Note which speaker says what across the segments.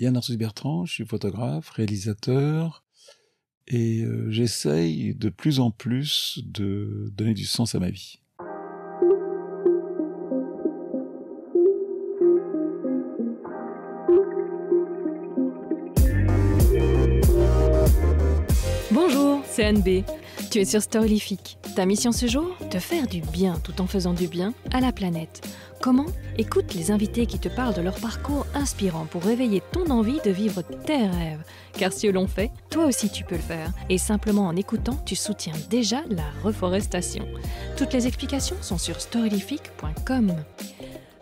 Speaker 1: Yann Arthus Bertrand, je suis photographe, réalisateur, et euh, j'essaye de plus en plus de donner du sens à ma vie.
Speaker 2: Bonjour, c'est Anne B. Tu es sur Storylifique. Ta mission ce jour Te faire du bien tout en faisant du bien à la planète. Comment Écoute les invités qui te parlent de leur parcours inspirant pour réveiller ton envie de vivre tes rêves. Car si eux l'ont fait, toi aussi tu peux le faire. Et simplement en écoutant, tu soutiens déjà la reforestation. Toutes les explications sont sur storylifique.com.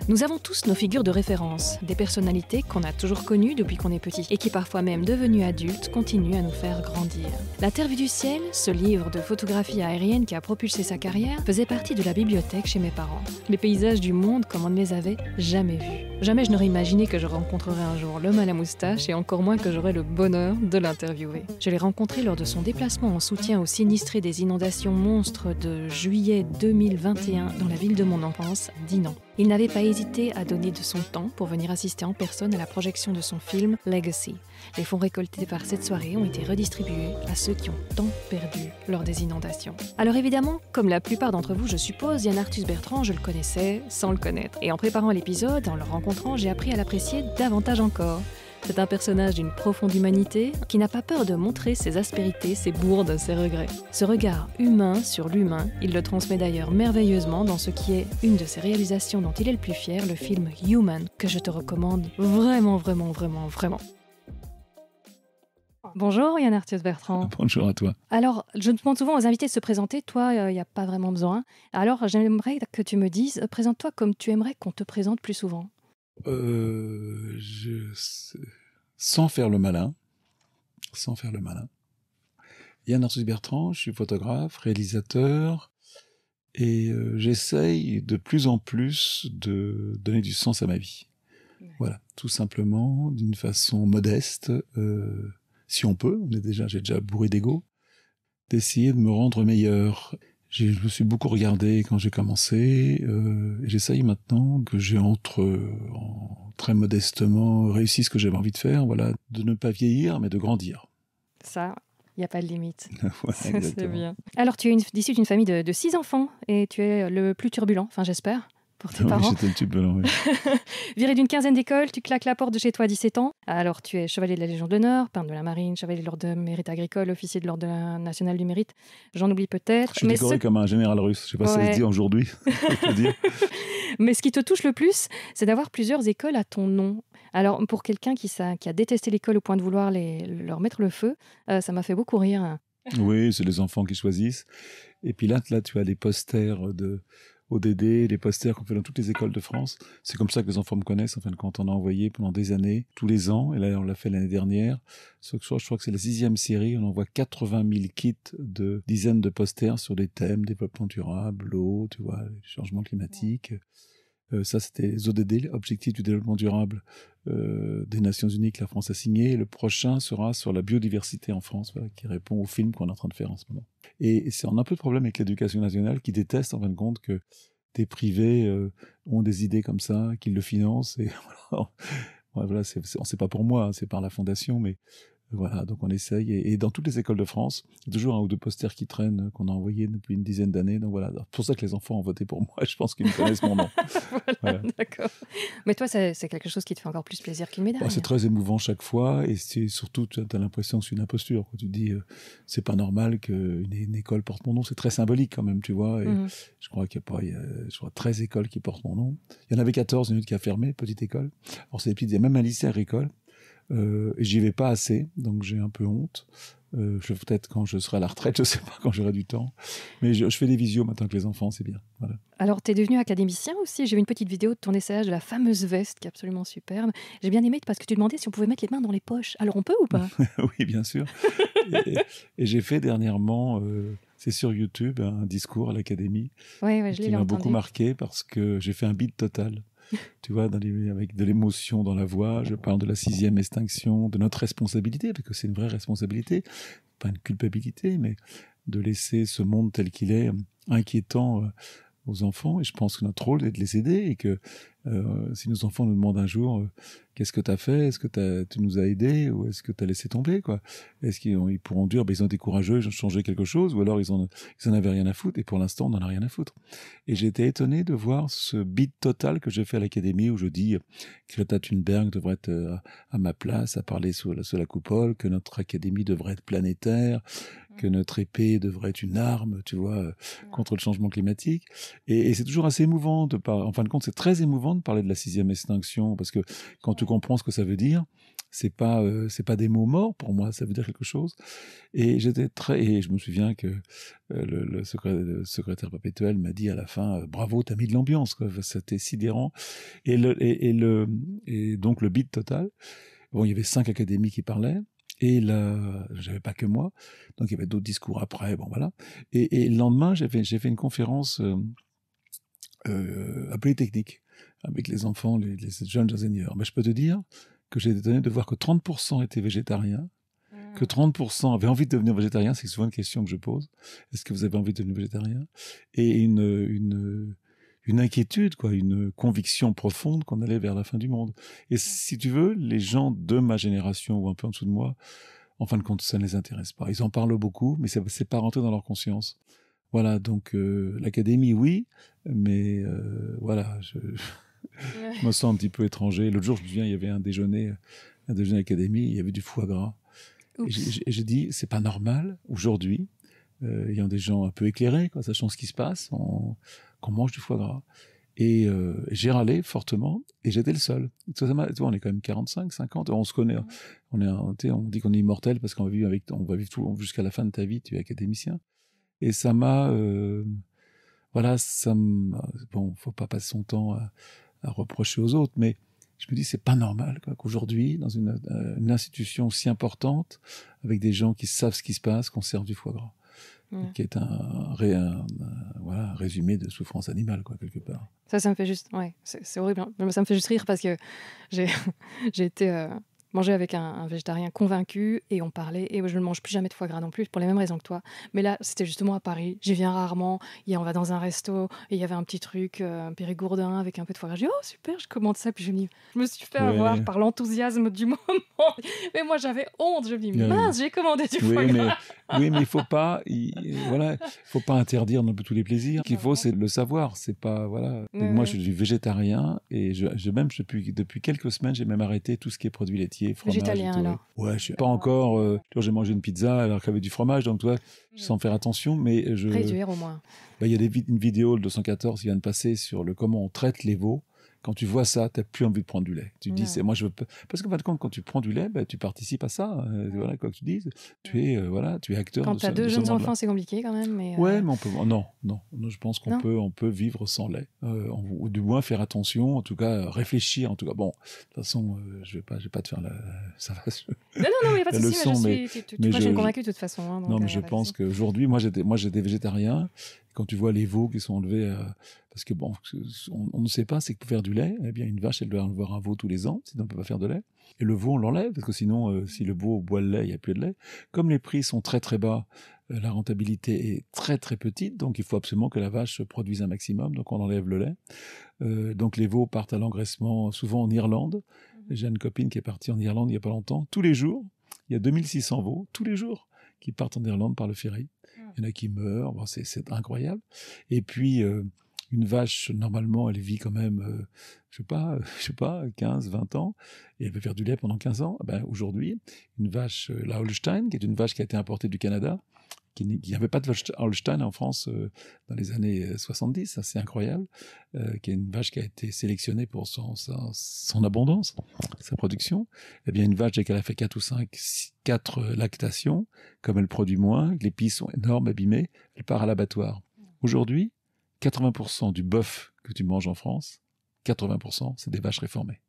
Speaker 2: Nous avons tous nos figures de référence, des personnalités qu'on a toujours connues depuis qu'on est petit et qui parfois même devenues adultes continuent à nous faire grandir. La Terre vue du ciel, ce livre de photographie aérienne qui a propulsé sa carrière, faisait partie de la bibliothèque chez mes parents. Les paysages du monde comme on ne les avait jamais vus. Jamais je n'aurais imaginé que je rencontrerais un jour l'homme à la moustache et encore moins que j'aurais le bonheur de l'interviewer. Je l'ai rencontré lors de son déplacement en soutien aux sinistrés des inondations monstres de juillet 2021 dans la ville de mon enfance, Dinan. Il n'avait pas hésité à donner de son temps pour venir assister en personne à la projection de son film Legacy. Les fonds récoltés par cette soirée ont été redistribués à ceux qui ont tant perdu lors des inondations. Alors évidemment, comme la plupart d'entre vous, je suppose, Yann Arthus Bertrand, je le connaissais sans le connaître. Et en préparant l'épisode, en le rencontrant, j'ai appris à l'apprécier davantage encore. C'est un personnage d'une profonde humanité qui n'a pas peur de montrer ses aspérités, ses bourdes, ses regrets. Ce regard humain sur l'humain, il le transmet d'ailleurs merveilleusement dans ce qui est une de ses réalisations dont il est le plus fier, le film Human, que je te recommande vraiment, vraiment, vraiment, vraiment. Bonjour Yann Arthus Bertrand.
Speaker 1: Bonjour à toi.
Speaker 2: Alors, je demande souvent aux invités de se présenter. Toi, euh, il n'y a pas vraiment besoin. Alors, j'aimerais que tu me dises, euh, présente-toi comme tu aimerais qu'on te présente plus souvent.
Speaker 1: Euh, je, sans faire le malin, sans faire le malin. Yann Arthus Bertrand, je suis photographe, réalisateur, et euh, j'essaye de plus en plus de donner du sens à ma vie. Voilà, tout simplement, d'une façon modeste, euh, si on peut, on est déjà, j'ai déjà bourré d'ego, d'essayer de me rendre meilleur je me suis beaucoup regardé quand j'ai commencé. Euh, et J'essaye maintenant que j'ai entre euh, très modestement réussi ce que j'avais envie de faire, voilà, de ne pas vieillir, mais de grandir.
Speaker 2: Ça, il n'y a pas de limite.
Speaker 1: C'est bien.
Speaker 2: Alors, tu es issu d'une famille de, de, six enfants et tu es le plus turbulent, enfin j'espère
Speaker 1: pour tes
Speaker 2: Viré d'une quinzaine d'écoles, tu claques la porte de chez toi à 17 ans. Alors, tu es chevalier de la Légion d'honneur, peintre de la Marine, chevalier de l'Ordre de mérite agricole, officier de l'Ordre national du mérite. J'en oublie peut-être. Je suis décoré comme
Speaker 1: un général russe. Je sais pas si ça se dit aujourd'hui.
Speaker 2: mais ce qui te touche le plus, c'est d'avoir plusieurs écoles à ton nom. Alors, pour quelqu'un qui, qui, a détesté l'école au point de vouloir les, leur mettre le feu, euh, ça m'a fait beaucoup rire.
Speaker 1: Oui, c'est les enfants qui choisissent. Et puis là, là tu as les posters de, ODD, les posters qu'on fait dans toutes les écoles de France. C'est comme ça que les enfants me connaissent, Enfin, quand On a envoyé pendant des années, tous les ans, et là, on l'a fait l'année dernière. Je crois, je crois que c'est la sixième série. On envoie 80 000 kits de dizaines de posters sur des thèmes, développement durable, l'eau, tu vois, changement climatique. Euh, ça, c'était ZODD, ODD, du développement durable euh, des Nations Unies que la France a signé. Le prochain sera sur la biodiversité en France, voilà, qui répond au film qu'on est en train de faire en ce moment. Et, c'est un peu de problème avec l'éducation nationale qui déteste en fin de compte que des privés euh, ont des idées comme ça, qu'ils le financent. Et voilà, voilà c'est pas pour moi, hein, c'est par la fondation, mais voilà, donc on essaye. Et, dans toutes les écoles de France, toujours un ou deux posters qui traînent, euh, qu'on a envoyés depuis une dizaine d'années. Donc voilà, c'est pour ça que les enfants ont voté pour moi. Je pense qu'ils me connaissent mon nom. voilà, D'accord.
Speaker 2: Mais toi, c'est quelque chose qui te fait encore plus plaisir qu'une médaille. Bah, c'est
Speaker 1: très émouvant chaque fois. Et c'est surtout, tu as l'impression que c'est une imposture. Quand tu dis, euh, c'est pas normal qu'une école porte mon nom. C'est très symbolique quand même, tu vois. Mmh. Je crois qu'il y a pas, 13 écoles qui portent mon nom. Il y en avait 14, une qui a fermé, petite école. Alors c'est des il y a même un lycée agricole. Euh, J'y vais pas assez, donc j'ai un peu honte. Euh, peut-être quand je serai à la retraite, je sais pas quand j'aurai du temps. Mais je, fais des visios maintenant avec les enfants, c'est bien.
Speaker 2: Alors, tu es devenu académicien aussi. J'ai vu une petite vidéo de ton essayage de la fameuse veste qui est absolument superbe. J'ai bien aimé parce que tu demandais si on pouvait mettre les mains dans les poches. Alors, on peut ou pas
Speaker 1: Oui, bien sûr. et, j'ai fait dernièrement, euh, c'est sur YouTube, un discours à l'académie. Oui, je l'ai Qui m'a beaucoup marqué parce que j'ai fait un bide total. tu vois, dans avec de l'émotion dans la voix. Je parle de la sixième extinction, de notre responsabilité, parce que c'est une vraie responsabilité, pas une culpabilité, mais de laisser ce monde tel qu'il est euh, inquiétant euh, aux enfants. Et je pense que notre rôle est de les aider et que euh, si nos enfants nous demandent un jour euh, qu'est-ce que tu as fait, est-ce que tu nous as aidés ou est-ce que tu as laissé tomber quoi Est-ce qu'ils ils pourront dire bah, ils ont été courageux, ils ont changé quelque chose ou alors ils en, avaient rien à foutre et pour l'instant on n'en a rien à foutre. Et j'ai été étonné de voir ce beat total que j'ai fait à l'académie où je dis Greta euh, Thunberg devrait être à, ma place à parler sous la coupole, que notre académie devrait être planétaire, que notre épée devrait être une arme, tu vois, euh, contre le changement climatique. Et, c'est toujours assez émouvant de en fin de compte, c'est très émouvant de parler de la sixième extinction, parce que quand tu comprends ce que ça veut dire, c'est pas euh, c'est pas des mots morts pour moi ça veut dire quelque chose et j'étais très et je me souviens que euh, le, secrétaire, perpétuel m'a dit à la fin bravo t'as mis de l'ambiance c'était sidérant et le et donc le beat total bon il y avait cinq académies qui parlaient et là, j'avais pas que moi, donc il y avait d'autres discours après, bon voilà. Et, et le lendemain, j'ai fait, j'ai fait une conférence euh, euh, à Polytechnique avec les enfants, les, les, jeunes ingénieurs. Mais je peux te dire que j'ai étonné de voir que 30% étaient végétariens, que 30% mmh. avaient envie de devenir végétarien, c'est souvent une question que je pose. Est-ce que vous avez envie de devenir végétarien Et une, une une inquiétude, quoi, une conviction profonde qu'on allait vers la fin du monde. Et si tu veux, les gens de ma génération ou un peu en dessous de moi, en fin de compte, ça ne les intéresse pas. Ils en parlent beaucoup, mais n'est pas rentré dans leur conscience. Voilà, donc euh, l'académie, oui, mais euh, voilà, je, me sens un petit peu étranger. L'autre jour, je me souviens, il y avait un déjeuner, un déjeuner académie, il y avait du foie gras. Et j'ai dit, n'est c'est pas normal aujourd'hui, il y a des gens un peu éclairés, quoi, sachant ce qui se passe, qu'on mange du foie gras. Et euh, j'ai râlé fortement et j'étais le seul. Tu on est quand même 45, 50, on se connaît. Hein. Mmh. On, est, on, dit qu'on est immortel parce qu'on va vivre, avec, on va vivre tout jusqu'à la fin de ta vie, tu es académicien. Et ça m'a... Euh, voilà, ça me... Bon, faut pas passer son temps à, reprocher aux autres, mais je me dis c'est pas normal qu'aujourd'hui dans euh, une, institution si importante avec des gens qui savent ce qui se passe qu'on serve du foie gras qui est un, euh, voilà, résumé de souffrance animale, quoi, quelque part.
Speaker 2: Ça, ça me fait juste. Ouais, c'est horrible. Hein. mais Ça me fait juste rire parce que j'ai été. Euh, manger avec un, végétarien convaincu et on parlait. Et je ne mange plus jamais de foie gras non plus pour les mêmes raisons que toi. Mais là, c'était justement à Paris. J'y viens rarement. Et on va dans un resto et il y avait un petit truc, euh, un périgourdin avec un peu de foie gras. Je oh super, je commande ça. Puis je me suis fait avoir par l'enthousiasme du moment. mais moi, j'avais honte. Je me dis, mince, j'ai commandé du foie gras.
Speaker 1: oui, mais il faut pas, faut pas interdire non plus tous les plaisirs. Qu'il faut, c'est le savoir. C'est pas, voilà. moi, je suis végétarien et je, même, depuis, depuis quelques semaines, j'ai même arrêté tout ce qui est produit laitier. Végétalien, alors. je pas encore. Euh, j'ai mangé une pizza alors qu'il y avait du fromage, donc toi, mm. sans faire attention, mais je. Réduire au moins. Bah, il y a une vidéo, le 214, qui vient de passer sur le comment on traite les veaux. Quand tu vois ça, tu n'as plus envie de prendre du lait. Tu dis, moi, je veux Parce qu'en fin de compte, quand tu prends du lait, ben, tu participes à ça. Hein. voilà, quoi que tu dises. Tu es, euh, voilà, tu es acteur quand tu as deux jeunes enfants, c'est compliqué quand même. Mais Ouais, euh, mais on peut. Non, non. non je pense qu'on peut, on peut vivre sans lait. Euh, ou du moins faire attention, en tout cas, réfléchir. En tout cas, bon, de toute façon, je ne vais, pas, pas te faire la. Ça Non, non, non, mais pas de souci. Moi, je suis convaincu de toute façon. Hein, non, mais je pense qu'aujourd'hui, moi, j'étais végétarien quand tu vois les veaux qui sont enlevés, euh, parce que bon, on, ne sait pas, c'est que pour faire du lait, eh bien une vache, elle doit enlever un veau tous les ans, sinon on ne peut pas faire de lait. Et le veau, on l'enlève, parce que sinon, euh, si le veau boit le lait, il n'y a plus de lait. Comme les prix sont très très bas, euh, la rentabilité est très très petite, donc il faut absolument que la vache produise un maximum, donc on enlève le lait. donc les veaux partent à l'engraissement, souvent en Irlande. Mhm. J'ai une copine qui est partie en Irlande il n'y a pas longtemps, tous les jours. Il y a 2600 veaux, tous les jours, qui partent en Irlande par le ferry. Il y en a qui meurent. c'est incroyable. Et puis, euh, une vache, normalement, elle vit quand même, euh, je sais pas, euh, sais pas, 15, 20 ans, et elle peut faire du lait pendant 15 ans. Ah ben, aujourd'hui, une vache, la Holstein, qui est une vache qui a été importée du Canada, il n'y avait pas de Holstein en France euh, dans les années 70, euh, c'est incroyable, euh, qui est une vache qui a été sélectionnée pour son, son, abondance, sa production. et eh bien, une vache, dès qu'elle a fait 4 ou 5, 4 lactations, comme elle produit moins, les pis sont énormes, abîmées, elle part à l'abattoir. Aujourd'hui, 80% du bœuf que tu manges en France, 80%, c'est des vaches réformées.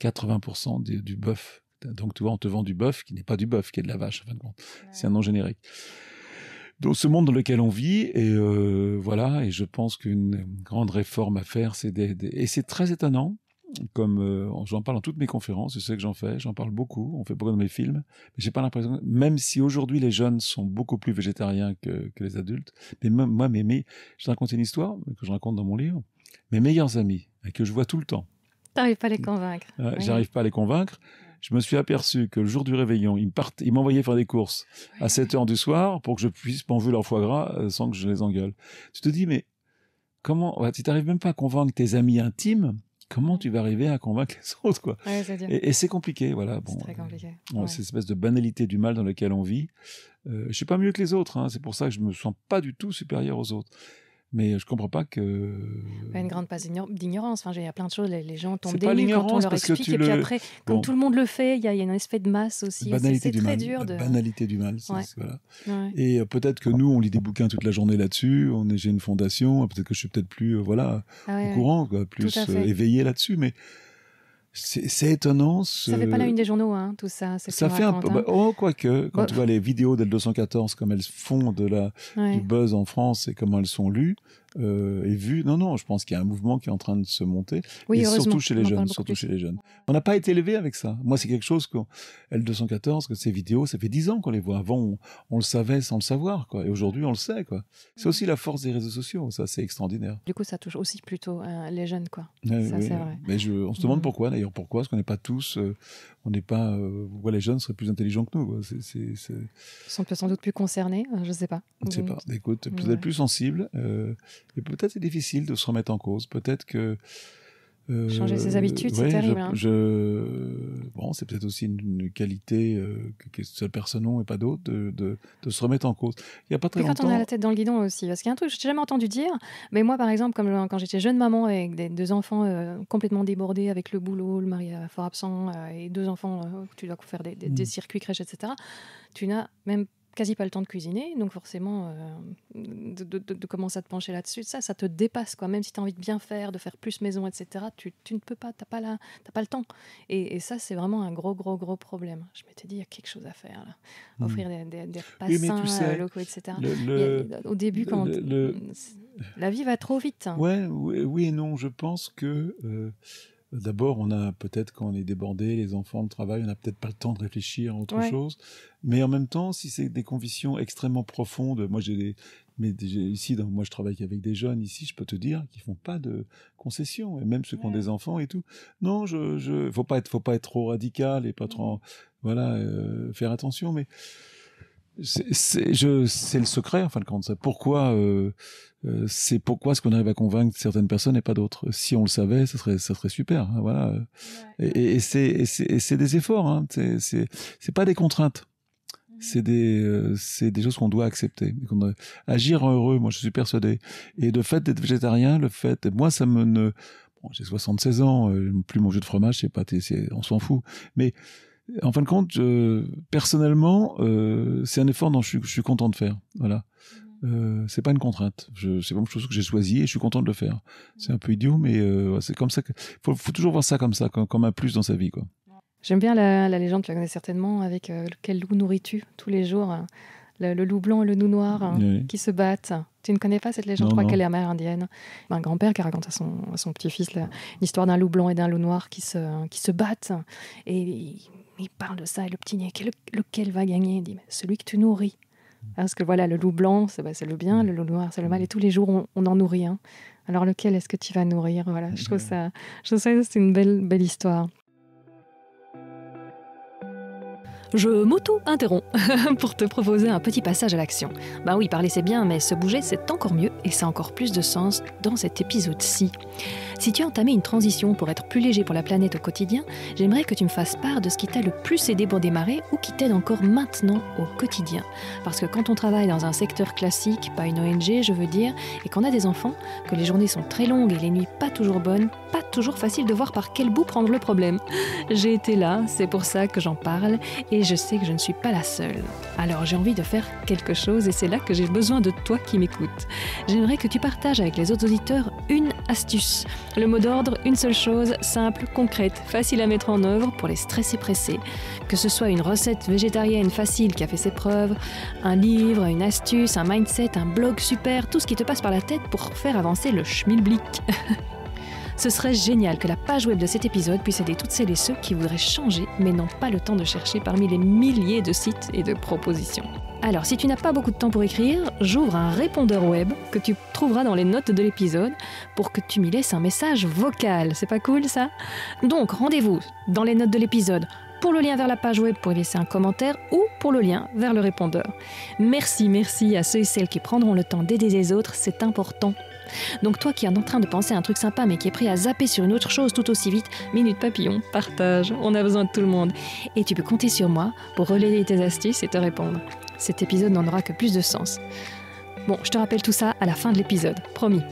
Speaker 1: 80% du, boeuf bœuf donc, tu vois, on te vend du bœuf qui n'est pas du bœuf, qui est de la vache, C'est un nom générique dans ce monde dans lequel on vit. Et euh, voilà, et je pense qu'une grande réforme à faire, c'est des, et c'est très étonnant. Comme euh, j'en parle dans toutes mes conférences, c'est ce que j'en fais, j'en parle beaucoup, on fait beaucoup dans mes films, mais j'ai pas l'impression, même si aujourd'hui les jeunes sont beaucoup plus végétariens que, que les adultes, mais moi, mais, mais je raconte une histoire que je raconte dans mon livre, mes meilleurs amis, que je vois tout le temps.
Speaker 2: T'arrives pas à les convaincre. J'arrive
Speaker 1: pas à les convaincre je me suis aperçu que le jour du réveillon, ils m'envoyaient faire des courses à 7 h du soir pour que je puisse manger leur foie gras euh, sans que je les engueule. Tu te dis, mais comment, Tu n'arrives même pas à convaincre tes amis intimes, comment tu vas arriver à convaincre les autres, quoi? et, c'est compliqué, voilà. Bon, très euh,
Speaker 2: compliqué. C'est une
Speaker 1: espèce de banalité du mal dans laquelle on vit. Euh, je suis pas mieux que les autres, hein, c'est pour ça que je ne me sens pas du tout supérieur aux autres. Mais je comprends pas que. Pas
Speaker 2: bah, une grande passe d'ignorance. Enfin, il y a plein de choses. Les, gens tombent des quand on leur explique. Et puis après, comme tout le monde le fait, il y, a un effet de masse aussi. C'est très mal. dur. De... Banalité
Speaker 1: du mal. Et euh, peut-être que nous, on lit des bouquins toute la journée là-dessus. On est, j'ai une fondation. Peut-être que je suis peut-être plus, euh, voilà, ah au courant, plus euh, éveillé là-dessus. Mais c'est étonnant. Ce... Ça fait pas la une
Speaker 2: des journaux, hein, tout ça. Ça fait un peu. Bah, hein.
Speaker 1: Oh, quoique, quand oh. tu vois les vidéos le 214 comme elles font de la... du buzz en France et comment elles sont lues, et euh, vu. Non, non, je pense qu'il y a un mouvement qui est en train de se monter, oui, et surtout chez les jeunes, surtout chez les jeunes. On n'a pas été élevé avec ça. Moi, c'est quelque chose que L214, que ces vidéos, ça fait dix ans qu'on les voit. Avant, on, le savait sans le savoir, quoi. Et aujourd'hui, on le sait, quoi. C'est mm. aussi la force des réseaux sociaux, ça, c'est extraordinaire.
Speaker 2: Du coup, ça touche aussi plutôt euh, les jeunes, quoi. ça, c'est vrai. Mais je, on se demande mm.
Speaker 1: pourquoi, d'ailleurs, pourquoi, parce qu'on n'est pas tous, euh, on n'est pas, pourquoi les jeunes seraient plus intelligents que nous, quoi. c'est Ils
Speaker 2: sont sans doute plus concernés, hein, je ne sais pas. Je ne sais mm. pas. Écoute, plus plus
Speaker 1: sensibles. Et peut-être c'est difficile de se remettre en cause. Peut-être que. Euh, Changer ses habitudes, c'est terrible. Hein. Bon, c'est peut-être aussi une, qualité euh, que, seule personne ont et pas d'autres, de, se remettre en cause. Il y a pas très et longtemps... quand on a la
Speaker 2: tête dans le guidon aussi, parce qu'il y a un truc que n'ai jamais entendu dire, mais moi par exemple, comme, quand j'étais jeune maman avec des, deux enfants euh, complètement débordés avec le boulot, le mari fort absent et deux enfants, où tu dois faire des, des mmh. circuits crèches, etc., tu n'as même pas quasi pas le temps de cuisiner, donc forcément, euh, de, commencer à te pencher là-dessus, ça, ça te dépasse, quoi. Même si tu as envie de bien faire, de faire plus maison, etc., tu, tu ne peux pas, tu n'as pas, pas le temps. Et, ça, c'est vraiment un gros, gros, gros problème. Je m'étais dit, il y a quelque chose à faire, là. Hmm. Offrir des, des, repas locaux, etc. au début, quand...
Speaker 1: la vie va trop vite. Ouais, oui, oui, et non, je pense que... Euh, D'abord, on a peut-être quand on est débordé, les enfants, le travail, on n'a peut-être pas le temps de réfléchir à autre chose. Mais en même temps, si c'est des convictions extrêmement profondes, moi j'ai des, mais ici, dans, moi je travaille avec des jeunes ici, je peux te dire qu'ils font pas de concessions, et même ceux qui ont des enfants et tout. Non, je, je, faut pas être, faut pas être trop radical et pas mmh. trop, voilà, euh, faire attention, mais c'est le secret enfin quand de compte. Pourquoi c'est pourquoi euh, euh, ce qu'on arrive à convaincre certaines personnes et pas d'autres Si on le savait, ça serait ça serait super. Hein, voilà. et, et c'est c'est des efforts. Hein. C'est c'est pas des contraintes. Mmh. C'est des euh, c'est des choses qu'on doit accepter. qu'on doit... agir heureux. Moi, je suis persuadé. Mmh. Et le fait d'être végétarien, le fait, moi, ça me ne... bon, j'ai 76 ans. plus mon de fromage, c'est pas, on s'en fout. Mais en fin de compte, personnellement, euh, c'est un effort dont je suis, content de faire. Voilà. Mmh. Euh, c'est pas une contrainte. C'est vraiment chose que j'ai choisi et je suis content de le faire. Mmh. C'est un peu idiot, mais euh, c'est comme ça. Que, faut, toujours voir ça comme ça, comme, un plus dans sa vie, quoi.
Speaker 2: J'aime bien la, légende, tu la connais certainement, avec euh, quel loup nourris-tu tous les jours hein. le, loup blanc et le loup noir hein, qui se battent. Tu ne connais pas cette légende, non, je crois qu'elle est indienne. Un grand-père qui raconte à son, petit-fils l'histoire d'un loup blanc et d'un loup noir qui se, qui se battent. Et il parle de ça, et le petit nez, lequel va gagner dit, celui que tu nourris. Parce que voilà, le loup blanc, c'est le bien, le loup noir, c'est le mal, et tous les jours, on, en nourrit Alors lequel est-ce que tu vas nourrir Voilà, je trouve ça, je trouve c'est une belle, belle histoire je m'auto-interromps pour te proposer un petit passage à l'action. Bah oui, parler c'est bien, mais se bouger c'est encore mieux et ça a encore plus de sens dans cet épisode-ci. Si tu as entamé une transition pour être plus léger pour la planète au quotidien, j'aimerais que tu me fasses part de ce qui t'a le plus aidé pour démarrer ou qui t'aide encore maintenant au quotidien. Parce que quand on travaille dans un secteur classique, pas une ONG, je veux dire, et qu'on a des enfants, que les journées sont très longues et les nuits pas toujours bonnes, pas toujours facile de voir par quel bout prendre le problème. J'ai été là, c'est pour ça que j'en parle et et je sais que je ne suis pas la seule. Alors j'ai envie de faire quelque chose et c'est là que j'ai besoin de toi qui m'écoutes. J'aimerais que tu partages avec les autres auditeurs une astuce. Le mot d'ordre, une seule chose, simple, concrète, facile à mettre en œuvre pour les stressés pressés. Que ce soit une recette végétarienne facile qui a fait ses preuves, un livre, une astuce, un mindset, un blog super, tout ce qui te passe par la tête pour faire avancer le schmilblick. Ce serait génial que la page web de cet épisode puisse aider toutes celles et ceux qui voudraient changer mais n'ont pas le temps de chercher parmi les milliers de sites et de propositions. Alors si tu n'as pas beaucoup de temps pour écrire, j'ouvre un répondeur web que tu trouveras dans les notes de l'épisode pour que tu m'y laisses un message vocal. C'est pas cool ça Donc rendez-vous dans les notes de l'épisode pour le lien vers la page web pour y laisser un commentaire ou pour le lien vers le répondeur. Merci, merci à ceux et celles qui prendront le temps d'aider les autres, c'est important. Donc toi qui es en train de penser à un truc sympa mais qui es prêt à zapper sur une autre chose tout aussi vite, Minute Papillon, partage, on a besoin de tout le monde. Et tu peux compter sur moi pour relayer tes astuces et te répondre. Cet épisode n'en aura que plus de sens. Bon, je te rappelle tout ça à la fin de l'épisode, promis.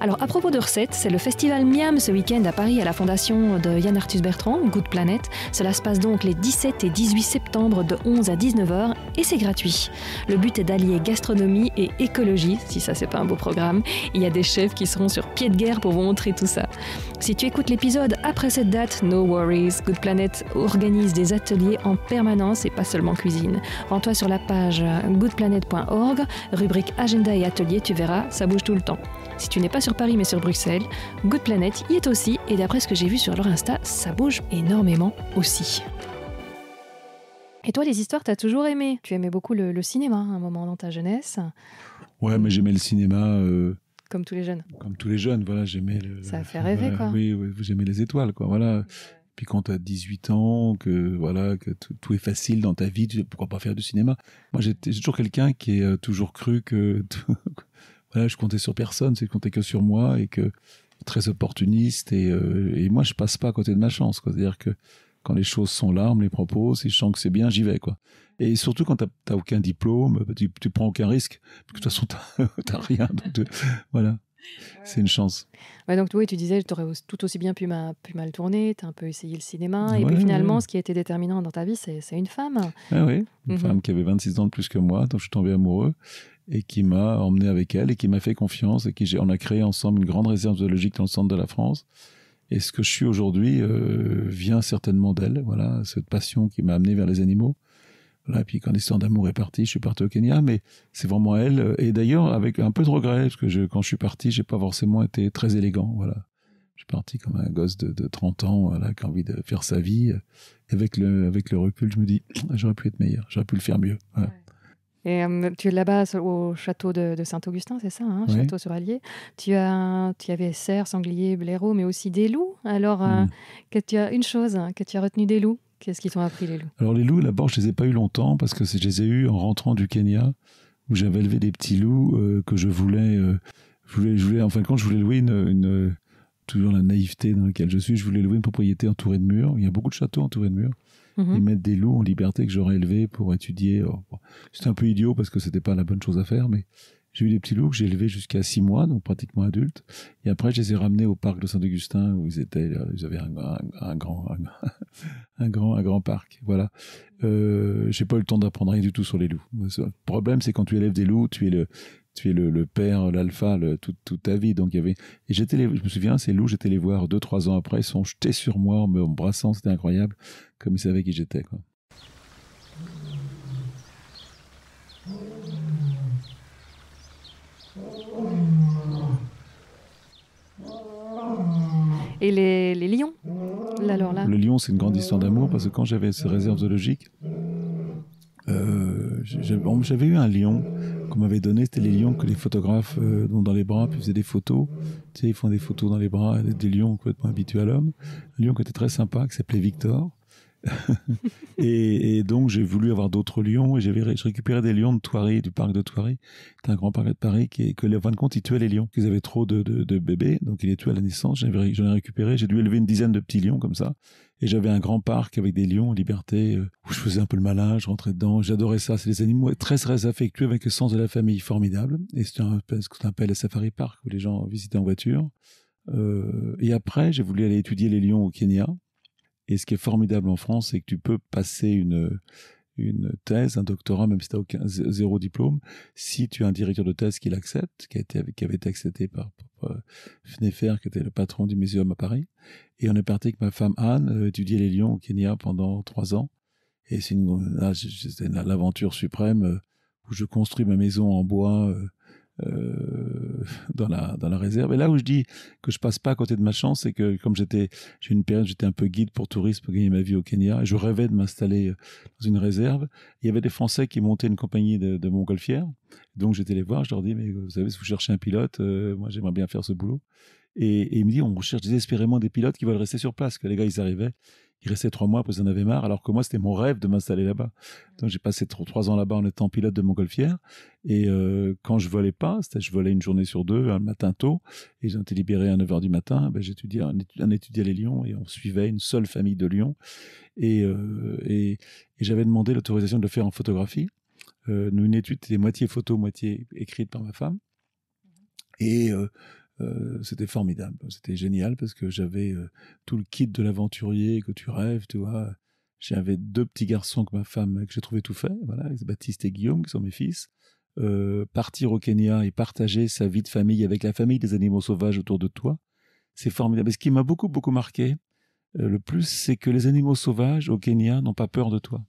Speaker 2: Alors à propos de recettes, c'est le festival Miam ce week-end à Paris à la fondation de Yann Arthus Bertrand, Good Planet. Cela se passe donc les 17 et 18 septembre de 11 à 19h et c'est gratuit. Le but est d'allier gastronomie et écologie, si ça c'est pas un beau programme. Il y a des chefs qui seront sur pied de guerre pour vous montrer tout ça. Si tu écoutes l'épisode après cette date, no worries, Good Planet organise des ateliers en permanence et pas seulement cuisine. Rends-toi sur la page goodplanet.org, rubrique agenda et atelier, tu verras, ça bouge tout le temps. Si tu n'es pas sur Paris mais sur Bruxelles, Good Planet y est aussi et d'après ce que j'ai vu sur leur Insta, ça bouge énormément aussi. Et toi, les histoires, t'as toujours aimé Tu aimais beaucoup le, cinéma à un moment dans ta jeunesse
Speaker 1: Ouais, mais j'aimais le cinéma. Euh, comme tous les jeunes. Comme tous les jeunes, voilà, j'aimais Ça a fait rêver, quoi. Oui, oui aimez les étoiles, quoi, voilà. Puis quand t'as 18 ans, que voilà, que tout est facile dans ta vie, tu, pourquoi pas faire du cinéma Moi, j'étais toujours quelqu'un qui a euh, toujours cru que voilà, je comptais sur personne, c'est je comptais que sur moi et que très opportuniste et, euh, et moi je passe pas à côté de ma chance. C'est-à-dire que quand les choses sont là, on me les propose, si je sens que c'est bien, j'y vais. quoi. Et surtout quand tu n'as aucun diplôme, bah, tu, prends aucun risque, de toute façon, tu rien. voilà. C'est une chance.
Speaker 2: Ouais, donc toi tu disais, tu aurais tout aussi bien pu, mal tourner, tu as un peu essayé le cinéma, et puis finalement, ce qui a été déterminant dans ta vie, c'est une femme.
Speaker 1: Ah oui, une mmh. femme qui avait 26 ans de plus que moi, dont je suis tombé amoureux, et qui m'a emmené avec elle et qui m'a fait confiance et qui on a créé ensemble une grande réserve zoologique dans le centre de la France. Et ce que je suis aujourd'hui euh, vient certainement d'elle, voilà, cette passion qui m'a amené vers les animaux. Voilà, et puis quand l'histoire d'amour est partie, je suis parti au Kenya, mais c'est vraiment elle. Et d'ailleurs, avec un peu de regret, parce que je, quand je suis parti, j'ai pas forcément été très élégant, voilà. Je suis parti comme un gosse de, de 30 ans, voilà, qui a envie de faire sa vie. Et avec le, avec le recul, je me dis, j'aurais pu être meilleur, j'aurais pu le faire mieux.
Speaker 2: Et euh, tu es là-bas au château de, Saint-Augustin, c'est ça, hein, château sur Allier. Tu as, tu avais cerfs, sangliers, blaireaux, mais aussi des loups. Alors, euh, mm. que tu as une chose hein, que tu as retenu des loups. Qu'est-ce qu'ils t'ont appris les loups
Speaker 1: Alors les loups, d'abord, je les ai pas eu longtemps parce que je les ai eus en rentrant du Kenya où j'avais élevé des petits loups euh, que je voulais, je voulais, en fin de compte, je voulais louer une, une toujours la naïveté dans laquelle je suis, je voulais louer une propriété entourée de murs. Il y a beaucoup de châteaux entourés de murs et mhm. mettre des loups en liberté que j'aurais élevés pour étudier. Oh, c'était un peu idiot parce que c'était pas la bonne chose à faire, mais j'ai eu des petits loups que j'ai élevés jusqu'à six mois, donc pratiquement adultes. Et après, je les ai ramenés au parc de Saint-Augustin où ils étaient. Euh, ils avaient un, un grand, un, grand, un grand parc. Voilà. Euh, j'ai pas eu le temps d'apprendre rien du tout sur les loups. Le problème, c'est quand tu élèves des loups, tu es le, tu es le, père, l'alpha, toute, ta vie. Donc il y avait. Et j'étais, je me souviens, ces loups, j'étais les voir deux, trois ans après. Ils sont jetés sur moi en me brassant. C'était incroyable, comme ils savaient qui j'étais. Quoi.
Speaker 2: Et les, lions alors Le
Speaker 1: lion, c'est une grande histoire d'amour parce que quand j'avais ces réserves zoologiques, euh, j'avais eu un lion qu'on m'avait donné, c'était les lions que les photographes euh, ont dans les bras, puis faisaient des photos. Tu sais, ils font des photos dans les bras, des lions complètement habitués à l'homme. Un lion qui était très sympa, qui s'appelait Victor, et, donc, j'ai voulu avoir d'autres lions et j'avais récupéré des lions de Thoiry, du parc de Thoiry. C'est un grand parc de Paris qui que, en fin de compte, ils tuaient les lions. Ils avaient trop de, bébés, donc ils les tuaient à la naissance. J'en ai récupéré, j'ai dû élever une dizaine de petits lions comme ça. Et j'avais un grand parc avec des lions en liberté euh, où je faisais un peu le malin, je rentrais dedans. J'adorais ça. C'est des animaux très, très affectueux avec le sens de la famille formidable. Et c'est ce qu'on appelle le safari park où les gens visitaient en voiture. Euh, et après, j'ai voulu aller étudier les lions au Kenya. Et ce qui est formidable en France, c'est que tu peux passer une, une thèse, un doctorat, même si tu aucun zéro diplôme, si tu as un directeur de thèse qui l'accepte, qui, qui avait été accepté par, par, euh, qui était le patron du muséum à Paris. Et on est parti avec ma femme Anne euh, étudier les lions au Kenya pendant trois ans. Et c'est une, l'aventure suprême euh, où je construis ma maison en bois euh, dans, la, dans la réserve. Et là où je dis que je passe pas à côté de ma chance, c'est que comme j'étais, j'ai une période, j'étais un peu guide pour tourisme, pour gagner ma vie au Kenya, je rêvais de m'installer euh, dans une réserve. Il y avait des Français qui montaient une compagnie de, montgolfières. Donc j'étais les voir, je leur dis, mais vous savez, si vous cherchez un pilote, euh, moi j'aimerais bien faire ce boulot. Et, et, il me dit, on cherche désespérément des pilotes qui veulent rester sur place, que les gars, ils arrivaient, il restait trois mois, parce ils en avaient marre, alors que moi, c'était mon rêve de m'installer là-bas. Donc, j'ai passé trois, ans là-bas en étant pilote de montgolfière. Et euh, quand je volais pas, c'était je volais une journée sur deux, un matin tôt, et ils ont été libérés à 9h du matin, ben, j'étudiais, un, étudiait les Lyons et on suivait une seule famille de Lyon. Euh, et, j'avais demandé l'autorisation de le faire en photographie. Euh, une étude était moitié photo, moitié écrite par ma femme. Et euh, euh, c'était formidable, c'était génial parce que j'avais euh, tout le kit de l'aventurier que tu rêves, tu vois. J'avais deux petits garçons que ma femme, que j'ai trouvé tout fait, voilà, Baptiste et Guillaume, qui sont mes fils. Euh, partir au Kenya et partager sa vie de famille avec la famille des animaux sauvages autour de toi, c'est formidable. Et ce qui m'a beaucoup, beaucoup marqué le plus, c'est que les animaux sauvages au Kenya n'ont pas peur de toi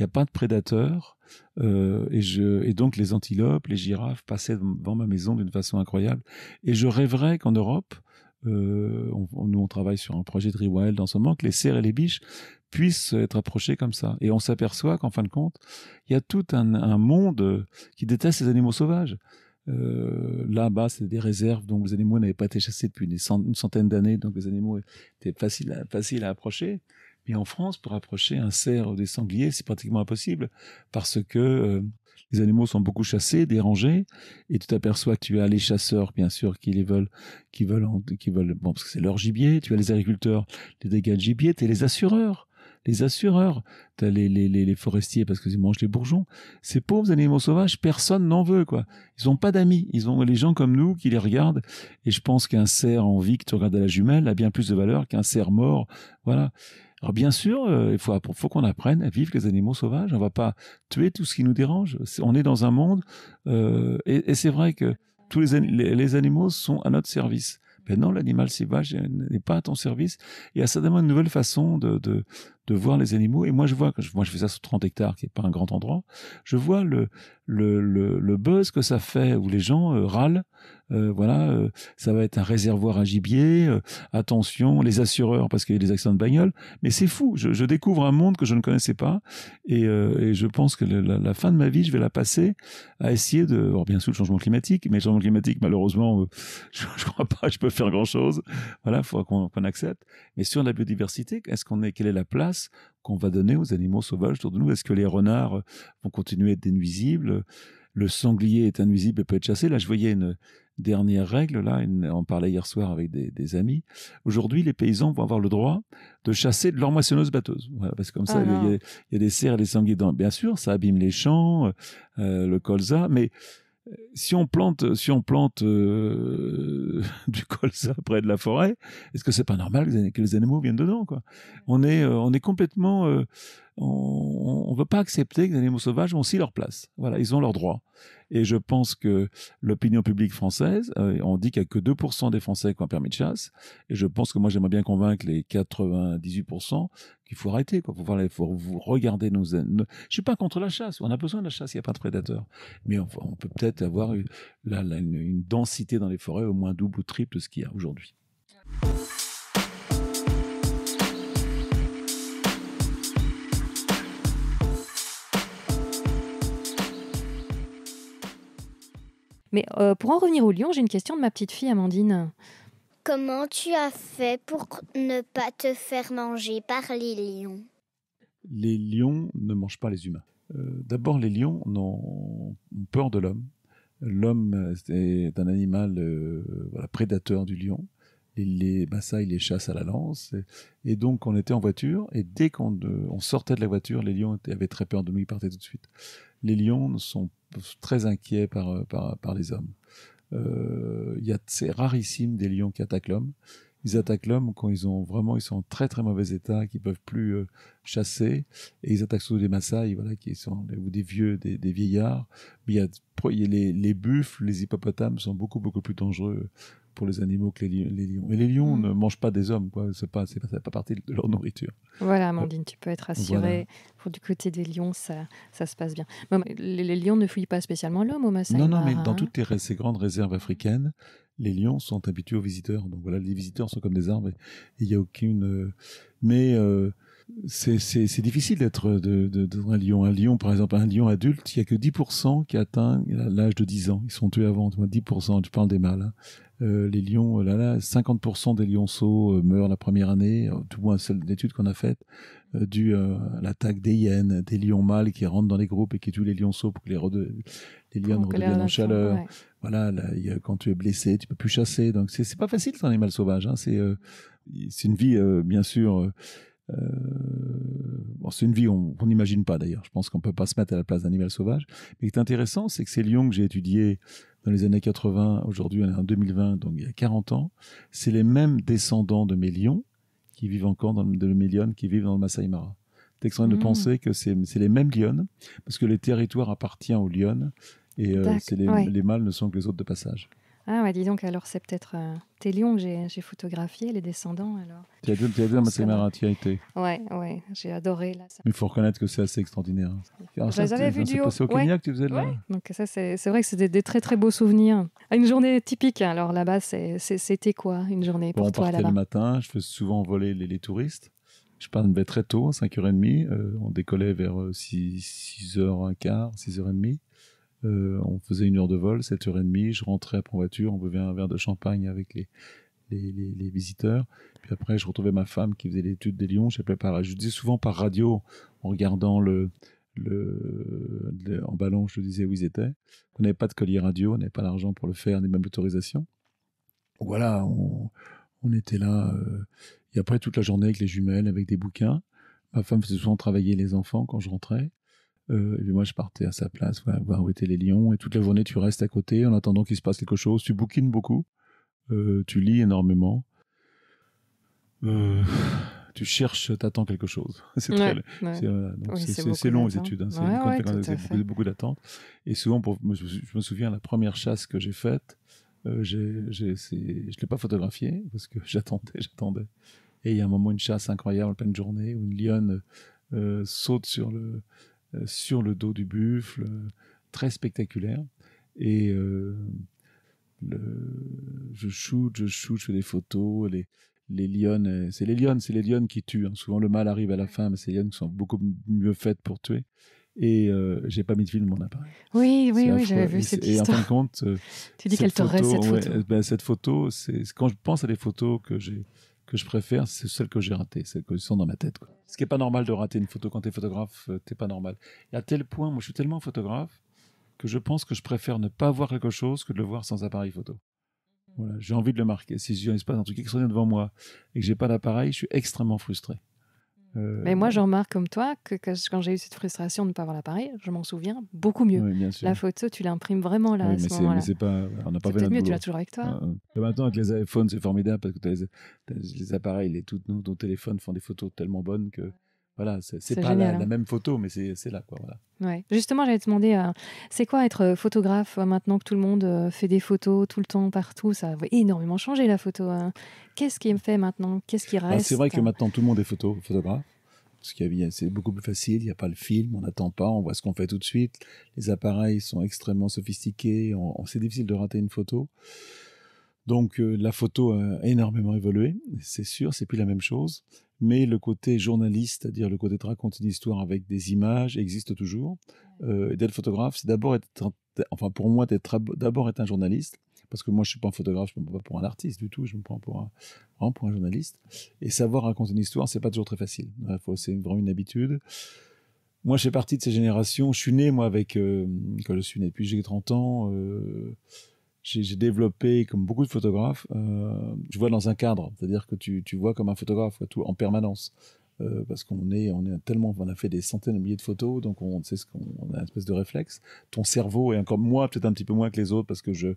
Speaker 1: n'y a pas de prédateurs. Euh, et, je, et donc les antilopes, les girafes passaient devant ma maison d'une façon incroyable. Et je rêverais qu'en Europe, euh, nous on travaille sur un projet de rewild en ce moment, que les cerfs et les biches puissent être approchés comme ça. Et on s'aperçoit qu'en fin de compte, il y a tout un, monde qui déteste les animaux sauvages. Euh, là-bas, c'est des réserves, donc les animaux n'avaient pas été chassés depuis une centaine d'années, donc les animaux étaient faciles à approcher. Et en France, pour approcher un cerf des sangliers, c'est pratiquement impossible parce que euh, les animaux sont beaucoup chassés, dérangés, et tu t'aperçois que tu as les chasseurs, bien sûr, qui les veulent, qui veulent, qui veulent, bon, parce que c'est leur gibier, tu as les agriculteurs, les dégâts de gibier, tu as les assureurs, les assureurs, tu as les, les, les, forestiers parce qu'ils mangent les bourgeons. Ces pauvres animaux sauvages, personne n'en veut, quoi. Ils n'ont pas d'amis. Ils ont les gens comme nous qui les regardent. Et je pense qu'un cerf en vie que tu regardes à la jumelle a bien plus de valeur qu'un cerf mort. Voilà. Alors bien sûr, euh, il faut, qu'on apprenne à vivre les animaux sauvages. On va pas tuer tout ce qui nous dérange. on est dans un monde, euh, et, c'est vrai que tous les, animaux sont à notre service. mais non, l'animal sauvage n'est pas à ton service. il y a certainement une nouvelle façon de, voir les animaux. Et moi, je vois, moi, je fais ça sur 30 hectares, qui n'est pas un grand endroit. Je vois le, le, buzz que ça fait, où les gens euh, râlent euh, voilà, euh, ça va être un réservoir à gibier, euh, attention, les assureurs parce qu'il y a des accidents de bagnole. Mais c'est fou, je, découvre un monde que je ne connaissais pas et, je pense que la, fin de ma vie, je vais la passer à essayer de, alors bien sûr le changement climatique, mais le changement climatique, malheureusement, je, ne crois pas, je peux faire grand chose. Voilà, il faudra qu'on accepte. Mais sur la biodiversité, est-ce qu'on est, quelle est la place qu'on va donner aux animaux sauvages autour de nous Est-ce que les renards vont continuer à être des nuisibles le sanglier est invisible et peut être chassé. Là, je voyais une dernière règle, là, on en parlait hier soir avec des, amis. Aujourd'hui, les paysans vont avoir le droit de chasser de leur moissonneuse parce que comme oh ça, il, y a, des cerfs et des sangliers dans. Bien sûr, ça abîme les champs, euh, euh, le colza, mais si on plante, si on plante euh, du colza près de la forêt, est-ce que c'est pas normal que les animaux viennent dedans On est, euh, on est complètement, euh, on, on veut pas accepter que les animaux sauvages ont aussi leur place. Voilà, ils ont leurs droits. Et je pense que l'opinion publique française, euh, on dit qu'il n'y a que 2% des Français qui ont un permis de chasse. Et je pense que moi, j'aimerais bien convaincre les 98% qu'il faut arrêter. Quoi. Faut, faut regarder nos, nos, Je suis pas contre la chasse. On a besoin de la chasse. Il n'y a pas de prédateurs. Mais on, peut peut-être avoir une densité dans les forêts au moins double ou triple de ce qu'il y a aujourd'hui.
Speaker 2: Mais euh, pour en revenir au lion, j'ai une question de ma petite fille Amandine. Comment tu as fait pour ne pas te faire manger par les lions
Speaker 1: Les lions ne mangent pas les humains. Euh, d'abord, les lions ont peur de l'homme. L'homme euh, est un animal prédateur du lion. Il les massacre, les chasse à la lance. Et, donc, on était en voiture, et dès qu'on sortait de la voiture, les lions avaient très peur de nous, ils partaient tout de suite. Les lions ne sont très inquiets par, euh, par, par les hommes. Euh, c'est rarissime des lions qui attaquent l'homme. Ils attaquent l'homme quand ils ont vraiment, ils sont en très très mauvais état, qu'ils peuvent plus euh, chasser, et ils attaquent surtout des massaïs voilà, qui sont ou des vieux, des, vieillards. Mais il y a les, les buffles, les hippopotames sont beaucoup beaucoup plus dangereux pour les animaux que les, lions. Et les lions mm. ne mangent pas des hommes, quoi. C'est pas, pas, partie de leur nourriture. Voilà, euh, Amandine, tu peux être rassurée.
Speaker 2: Pour du côté des lions, ça, ça se passe bien. les, lions ne fouillent pas spécialement l'homme au Massaï. Non, non, mais dans hein. toutes
Speaker 1: les, ces grandes réserves africaines, les lions sont habitués aux visiteurs. Donc voilà, les visiteurs sont comme des arbres. Il n'y a aucune. Euh, mais euh, c'est difficile d'être de, un lion. Un lion, par exemple, un lion adulte, il n'y a que 10% qui atteint l'âge de 10 ans. Ils sont tués avant, 10%, tu parles des mâles. Hein. Euh, les lions, euh, là, là, 50% des lionceaux euh, meurent la première année, tout moins celle d'étude qu'on a faite, euh, à l'attaque des hyènes, des lions mâles qui rentrent dans les groupes et qui tuent les lionceaux pour que les, lions les lions redeviennent en chaleur. Voilà, quand tu es blessé, tu peux plus chasser. Donc c'est pas facile, c'est un animal sauvage. Hein, c'est une vie, bien sûr euh, c'est une vie qu'on n'imagine pas d'ailleurs. Je pense qu'on ne peut pas se mettre à la place d'un animal sauvage. Mais ce qui est intéressant, c'est que ces lions que j'ai étudiés dans les années 80, aujourd'hui on est en 2020, donc il y a 40 ans, c'est les mêmes descendants de mes lions qui vivent encore dans le, de qui vivent dans le Masai Mara. C'est de hmm. penser que c'est les mêmes lions, parce que les territoires appartiennent aux lions, et euh, les, les mâles ne sont que les autres de passage.
Speaker 2: Ah ouais, dis donc, alors c'est peut-être euh, Télion que j'ai photographié, les descendants. Alors.
Speaker 1: Tu as vu tu as bien ma été
Speaker 2: Ouais, ouais, j'ai adoré. Mais
Speaker 1: il faut reconnaître que c'est assez extraordinaire. Ah, J'avais vu du haut. C'est au Kenya que tu faisais là
Speaker 2: Donc ça, c'est vrai que c'est des, très très beaux souvenirs. Ah, une journée typique, hein. alors là-bas, c'était quoi une journée pour toi là-bas On le
Speaker 1: matin, je faisais souvent voler les, touristes. Je partais très tôt, 5h30. Euh, on décollait vers 6, 6h15, 6h30. Euh, on faisait une heure de vol, 7h30, je rentrais en voiture, on buvait un verre de champagne avec les, les, visiteurs. Puis après, je retrouvais ma femme qui faisait l'étude des lions, j'appelais par, je disais souvent par radio, en regardant le, le, en ballon, je disais où ils étaient. On n'avait pas de collier radio, on n'avait pas l'argent pour le faire, ni même l'autorisation. Voilà, on, était là. Euh. et après, toute la journée avec les jumelles, avec des bouquins. Ma femme faisait souvent travailler les enfants quand je rentrais. Euh, et puis moi, je partais à sa place, voir où étaient les lions. Et toute la journée, tu restes à côté en attendant qu'il se passe quelque chose. Tu bouquines beaucoup. Euh, tu lis énormément. Euh, tu cherches, attends quelque chose. c'est long les études. Hein. C'est beaucoup, beaucoup Et souvent, pour, je, me souviens, la première chasse que j'ai faite, je ne l'ai pas photographiée parce que j'attendais, j'attendais. Et il y a un moment, une chasse incroyable en pleine journée où une lionne saute sur le, euh, sur le dos du buffle, euh, très spectaculaire. Et euh, je shoot, je shoot, je fais des photos, les, les lionnes, c'est les lions c'est les lionnes qui tuent. Hein. Souvent le mal arrive à la fin, mais c'est les lionnes qui sont beaucoup mieux faites pour tuer. Et je j'ai pas mis de film mon appareil. Oui, oui, oui, j'avais vu cette tu dis qu'elle te ben, cette photo. cette photo, c'est quand je pense à des photos que j'ai que je préfère, c'est celle que j'ai ratée, celle que sont dans ma tête. Ce qui n'est pas normal de rater une photo quand tu es photographe, euh, t'es pas normal. Et à tel point, moi je suis tellement photographe que je pense que je préfère ne pas voir quelque chose que de le voir sans appareil photo. Voilà, j'ai envie de le marquer. Si je un pas un truc extraordinaire devant moi et que j'ai pas d'appareil, je suis extrêmement frustré. Euh, mais moi, je
Speaker 2: remarque comme toi que, quand j'ai eu cette frustration de ne pas avoir l'appareil, je m'en souviens
Speaker 1: beaucoup mieux. la
Speaker 2: photo, tu l'imprimes vraiment là. mais à
Speaker 1: pas, on n'a pas fait mieux, tu l'as toujours avec toi. Euh, euh. Bah, maintenant, avec les iPhones, c'est formidable parce que les, as les, appareils, les, tout, téléphones téléphones font des photos tellement bonnes que. Voilà, c'est pas la, hein. même photo, mais c'est là. Quoi,
Speaker 2: ouais. Justement, j'allais te demander, euh, c'est quoi être euh, photographe euh, maintenant que tout le monde fait des photos tout le temps, partout Ça a énormément changé la photo. Hein. Qu'est-ce qui me fait maintenant Qu'est-ce qui reste bah, C'est vrai que
Speaker 1: maintenant tout le monde est photo, photographe. c'est beaucoup plus facile, il n'y a pas le film, on n'attend pas, on voit ce qu'on fait tout de suite. Les appareils sont extrêmement sophistiqués, c'est difficile de rater une photo. Donc la photo a énormément évolué, c'est sûr, c'est plus la même chose mais le côté journaliste, c'est-à-dire le côté de raconter une histoire avec des images, existe toujours. Euh, et d'être photographe, c'est d'abord être, enfin pour moi, d'être d'abord être un journaliste, parce que moi je suis pas un photographe, je me prends pas pour un artiste du tout, je me prends pour un, vraiment pour un journaliste. Et savoir raconter une histoire, c'est pas toujours très facile. C'est vraiment une habitude. Moi, je fais partie de ces générations. Je suis né, moi, avec. Euh, quand je suis né, depuis j'ai 30 ans. Euh, j'ai développé, comme beaucoup de photographes, euh, je vois dans un cadre, c'est-à-dire que tu, tu, vois comme un photographe tout, en permanence. Euh, parce qu'on est, on est tellement, on a fait des centaines de milliers de photos, donc on sait ce qu'on a une espèce de réflexe. Ton cerveau est encore moi, peut-être un petit peu moins que les autres parce que je ne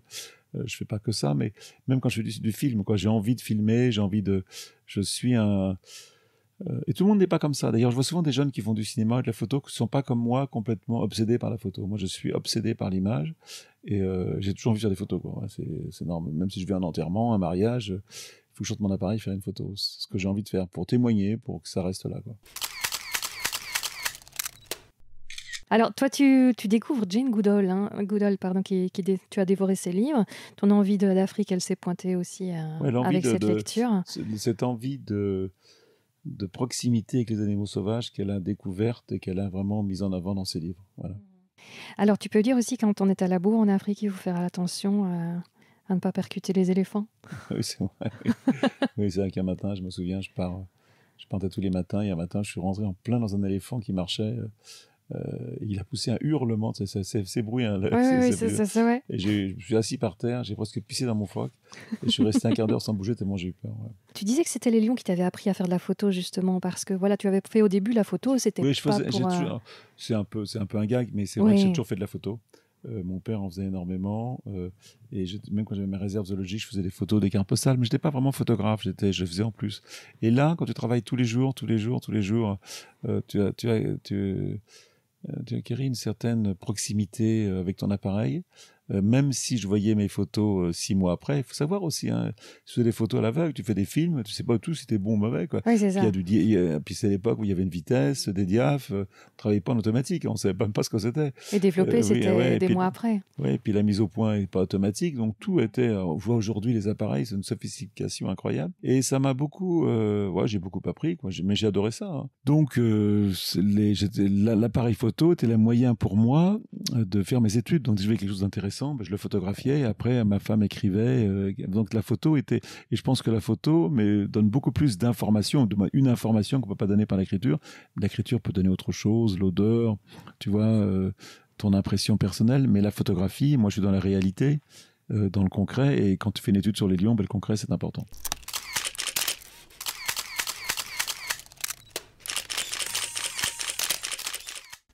Speaker 1: euh, je fais pas que ça, mais même quand je fais du, du film, quoi, j'ai envie de filmer, j'ai envie de, je suis un, euh, et tout le monde n'est pas comme ça. D'ailleurs, je vois souvent des jeunes qui font du cinéma et de la photo qui ne sont pas comme moi complètement obsédés par la photo. Moi, je suis obsédé par l'image et euh, j'ai toujours envie de faire des photos. C'est normal. Même si je vais à un enterrement, un mariage, il faut que je sorte mon appareil et faire une photo. C'est ce que j'ai envie de faire pour témoigner, pour que ça reste là.
Speaker 2: Alors, toi, tu, découvres Jane Goodall, hein, Goodall pardon, qui, qui tu as dévoré ses livres. Ton envie d'Afrique, elle s'est pointée aussi euh, avec cette lecture.
Speaker 1: Cette envie de de proximité avec les animaux sauvages qu'elle a découverte et qu'elle a vraiment mise en avant dans ses livres. Mmh.
Speaker 2: Alors, tu peux dire aussi, quand on est à la bourre en Afrique, il faut faire attention euh, à, ne pas percuter les éléphants.
Speaker 1: oui, c'est vrai. oui, qu'un matin, je me souviens, je pars, je partais tous les matins, et un matin, je suis rentré en plein dans un éléphant qui marchait euh, euh, il a poussé un hurlement, c'est bruit, je suis assis par terre, j'ai presque pissé dans mon froc. je suis resté un quart d'heure sans bouger tellement j'ai eu peur.
Speaker 2: Tu disais que c'était les lions qui t'avaient appris à faire de la photo justement parce que voilà, tu avais fait au début la photo, c'était
Speaker 1: C'est un peu, c'est un peu un gag, mais c'est vrai que j'ai toujours fait de la photo. Euh, mon père en faisait énormément. Euh, et même quand j'avais mes réserves zoologiques, je faisais des photos des peu sales, mais je n'étais pas vraiment photographe, j'étais, je faisais en plus. Et là, quand tu travailles tous les jours, tous les jours, tous les jours, tu as, tu as, tu, euh, tu acquéris une certaine proximité euh, avec ton appareil euh, même si je voyais mes photos euh, six mois après, il faut savoir aussi, hein, tu fais des photos à l'aveugle, tu fais des films, tu sais pas tout si c'était bon ou mauvais. Oui, c'est ça. y a du, puis c'est l'époque où il y avait une vitesse, des diaphes, euh, on travaillait pas en automatique, on savait même pas ce que c'était. Et développer, c'était des mois après. Oui, puis la mise au point n'est pas automatique, donc tout était, on voit aujourd'hui les appareils, c'est une sophistication incroyable. Et ça m'a beaucoup, j'ai beaucoup appris, mais j'ai adoré ça. Hein. Donc, l'appareil photo était le moyen pour moi de faire mes études, donc je vais quelque chose d'intéressant ben, je le photographiais et après ma femme écrivait. Euh, donc la photo était, et je pense que la photo mais, donne beaucoup plus d'informations, une information qu'on peut pas donner par l'écriture. L'écriture peut donner autre chose, l'odeur, tu vois, euh, ton impression personnelle, mais la photographie, moi je suis dans la réalité, euh, dans le concret, et quand tu fais une étude sur les lions, ben, le concret c'est important.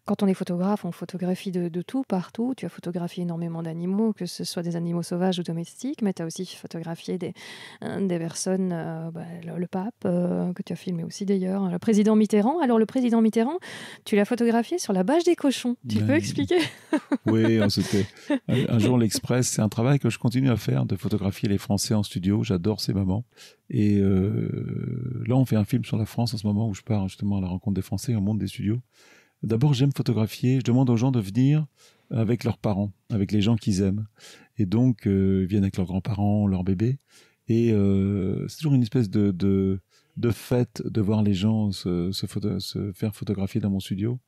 Speaker 2: Quand on est photographe, on photographie de, tout, partout. Tu as photographié énormément d'animaux, que ce soit des animaux sauvages ou domestiques, mais tu as aussi photographié des, euh, des personnes, euh, bah, le, pape, euh, que tu as filmé aussi d'ailleurs, le président Mitterrand. Alors le président Mitterrand, tu l'as photographié sur la bâche des cochons. Tu ben, peux expliquer
Speaker 1: Oui, c'était un, jour l'Express. C'est un travail que je continue à faire, de photographier les Français en studio. J'adore ces moments. Et là, on fait un film sur la France en ce moment où je pars justement à la rencontre des Français, au monde des studios. D'abord, j'aime photographier. Je demande aux gens de venir avec leurs parents, avec les gens qu'ils aiment. Et donc, euh, ils viennent avec leurs grands-parents, leurs bébés. Et euh, c'est toujours une espèce de, de, de, fête de voir les gens se, se, faire photographier dans mon studio.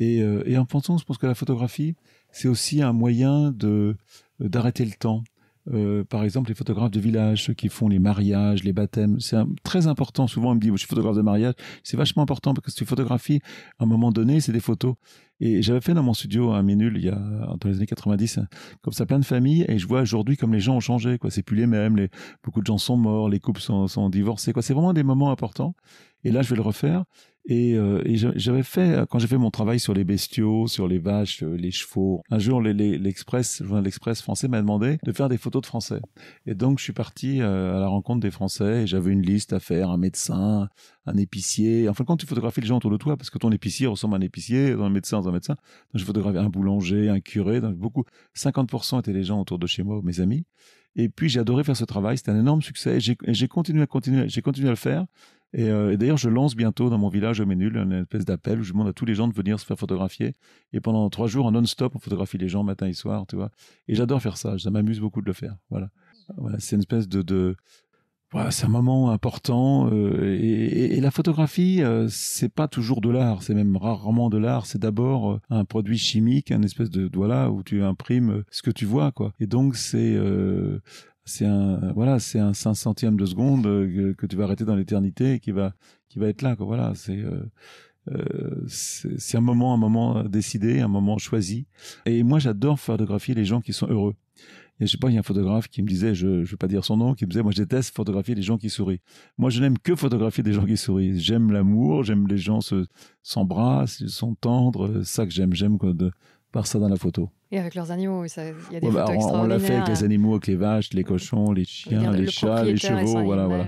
Speaker 1: Et, euh, et en pensant, je pense que la photographie, c'est aussi un moyen de d'arrêter le temps, euh, par exemple les photographes de village, ceux qui font les mariages, les baptêmes, c'est très important. Souvent, on me dit, je suis photographe de mariage, c'est vachement important parce que si tu photographies, à un moment donné, c'est des photos. Et j'avais fait dans mon studio à Ménul, il y a dans les années 90, comme ça, plein de familles. Et je vois aujourd'hui comme les gens ont changé. Quoi, c'est plus les mêmes. Les, beaucoup de gens sont morts, les couples sont, sont divorcés. Quoi, c'est vraiment des moments importants. Et là, je vais le refaire. Et, euh, j'avais fait, euh, quand j'ai fait mon travail sur les bestiaux, sur les vaches, euh, les chevaux, un jour l'Express, l'Express français m'a demandé de faire des photos de Français. Et donc je suis parti à la rencontre des Français et j'avais une liste à faire, un médecin, un épicier. Enfin, quand tu photographies les gens autour de toi, parce que ton épicier ressemble à un épicier, un médecin, un médecin. Donc je photographiais un boulanger, un curé, donc beaucoup. 50% étaient les gens autour de chez moi, mes amis. Et puis j'ai adoré faire ce travail, c'était un énorme succès. J'ai continué, à continuer. j'ai continué à le faire euh, et, d'ailleurs, je lance bientôt dans mon village au Ménul une espèce d'appel où je demande à tous les gens de venir se faire photographier. Et pendant trois jours, en non-stop, on photographie les gens matin et soir, tu vois. Et j'adore faire ça. Ça m'amuse beaucoup de le faire. Voilà. voilà c'est une espèce de, Voilà, c'est un moment important euh, et, la photographie euh, c'est pas toujours de l'art c'est même rarement de l'art c'est d'abord un produit chimique un espèce de voilà où tu imprimes ce que tu vois quoi et donc c'est c'est un voilà, c'est un cinq centième de seconde euh, que, tu vas arrêter dans l'éternité et qui va qui va être là. Voilà, euh, euh, c'est c'est un moment, un moment décidé, un moment choisi. Et moi, j'adore photographier les gens qui sont heureux. Et je sais pas, il y a un photographe qui me disait, je ne vais pas dire son nom, qui me disait, moi, je déteste photographier les gens qui sourient. Moi, je n'aime que photographier des gens qui sourient. J'aime l'amour, j'aime les gens s'embrassent, se, sont tendres. Ça que j'aime, j'aime de, par ça dans la photo.
Speaker 2: Et avec leurs animaux, il y a des bah, photos on, extraordinaires. On l'a fait avec les
Speaker 1: animaux, avec les vaches, les cochons, les chiens, les chats, les chevaux, voilà, voilà.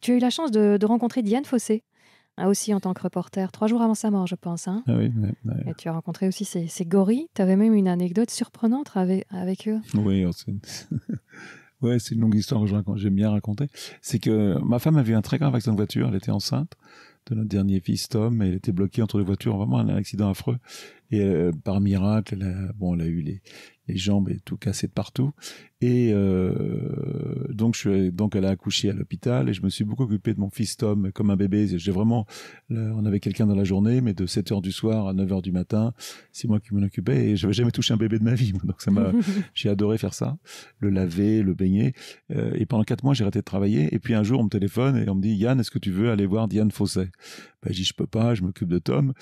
Speaker 2: Tu as eu la chance de, de rencontrer Diane Fossé. Ah, aussi en tant que reporter, trois jours avant sa mort, je pense. Hein. ah oui, et tu as rencontré aussi ces, ces gorilles. Tu avais même une anecdote surprenante avec, avec eux.
Speaker 1: Oui, oh, c'est une longue histoire que j'aime bien raconter. C'est que ma femme avait un très grave accident de voiture. Elle était enceinte de notre dernier fils Tom et elle était bloquée entre les voitures. Vraiment un accident affreux. Et euh, par miracle, elle a, bon, elle a eu les, jambes et tout cassé de partout. Et euh, donc, donc, elle a accouché à l'hôpital et je me suis beaucoup occupé de mon fils Tom comme un bébé. J'ai vraiment, on avait quelqu'un dans la journée, mais de 7 heures du soir à 9 heures du matin, c'est moi qui m'en occupais et je n'avais jamais touché un bébé de ma vie. Donc, j'ai adoré faire ça, le laver, le baigner. Euh, et pendant quatre mois, j'ai arrêté de travailler. Et puis un jour, on me téléphone et on me dit, Yann, est-ce que tu veux aller voir Diane Fosset? Ben, je dis, je peux pas, je m'occupe de Tom.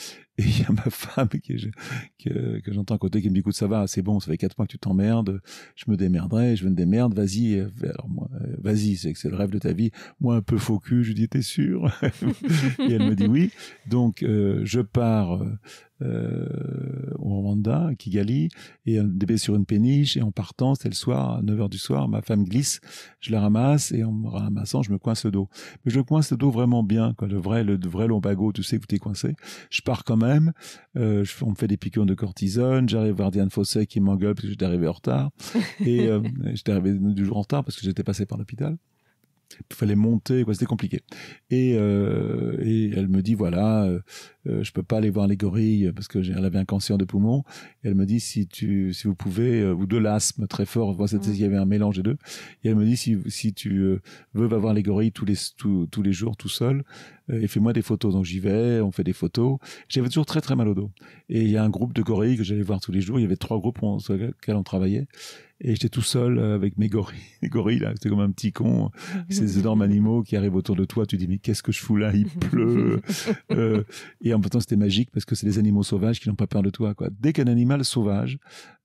Speaker 1: Et il y a ma femme que, que j'entends à côté qui me dit, écoute, ça va, c'est bon, ça fait quatre mois que tu t'emmerdes, je me démerderai, je veux me démerde, vas-y. Euh, alors moi, euh, vas-y, c'est le rêve de ta vie. Moi, un peu faux cul, je lui dis, t'es sûr Et elle me dit oui. Donc, euh, je pars euh, au Rwanda, à Kigali, et un débé sur une péniche, et en partant, c'était le soir, à 9h du soir, ma femme glisse, je la ramasse, et en me ramassant, je me coince le dos. Mais je coince le dos vraiment bien, quoi, le vrai, le vrai lombago, tu sais que t'es coincé. Je pars quand même, euh, on me fait des piqûres de cortisone, j'arrive voir Diane Fossé qui m'engueule parce que j'étais arrivé en retard, et euh, j'étais arrivé du jour en retard parce que j'étais passé par l'hôpital il fallait monter, quoi, c'était compliqué. Et, euh, et, elle me dit voilà, euh, euh, je peux pas aller voir les gorilles parce que elle avait un cancer de poumon. elle me dit si tu, si vous pouvez, ou de l'asthme très fort, voilà, il y avait un mélange des deux. Et elle me dit si, si tu veux, va voir les gorilles tous les, tous, tous les jours tout seul et fais-moi des photos. Donc j'y vais, on fait des photos. J'avais toujours très très mal au dos. Et il y a un groupe de gorilles que j'allais voir tous les jours. Il y avait trois groupes sur lesquels on travaillait. Et j'étais tout seul euh, avec mes gorilles, gorilles là, c'était comme un petit con, ces énormes animaux qui arrivent autour de toi, tu dis mais qu'est-ce que je fous là, il pleut. Euh, et en même temps c'était magique parce que c'est les animaux sauvages qui n'ont pas peur de toi. Quoi. Dès qu'un animal sauvage,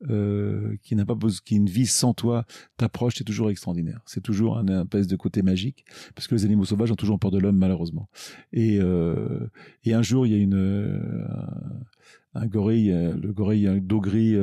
Speaker 1: euh, qui n'a pas qui vit sans toi, t'approche, c'est toujours extraordinaire. C'est toujours un, espèce de côté magique parce que les animaux sauvages ont toujours peur de l'homme malheureusement. Et, euh, et un jour il y a une euh, un gorille, le gorille d'eau gris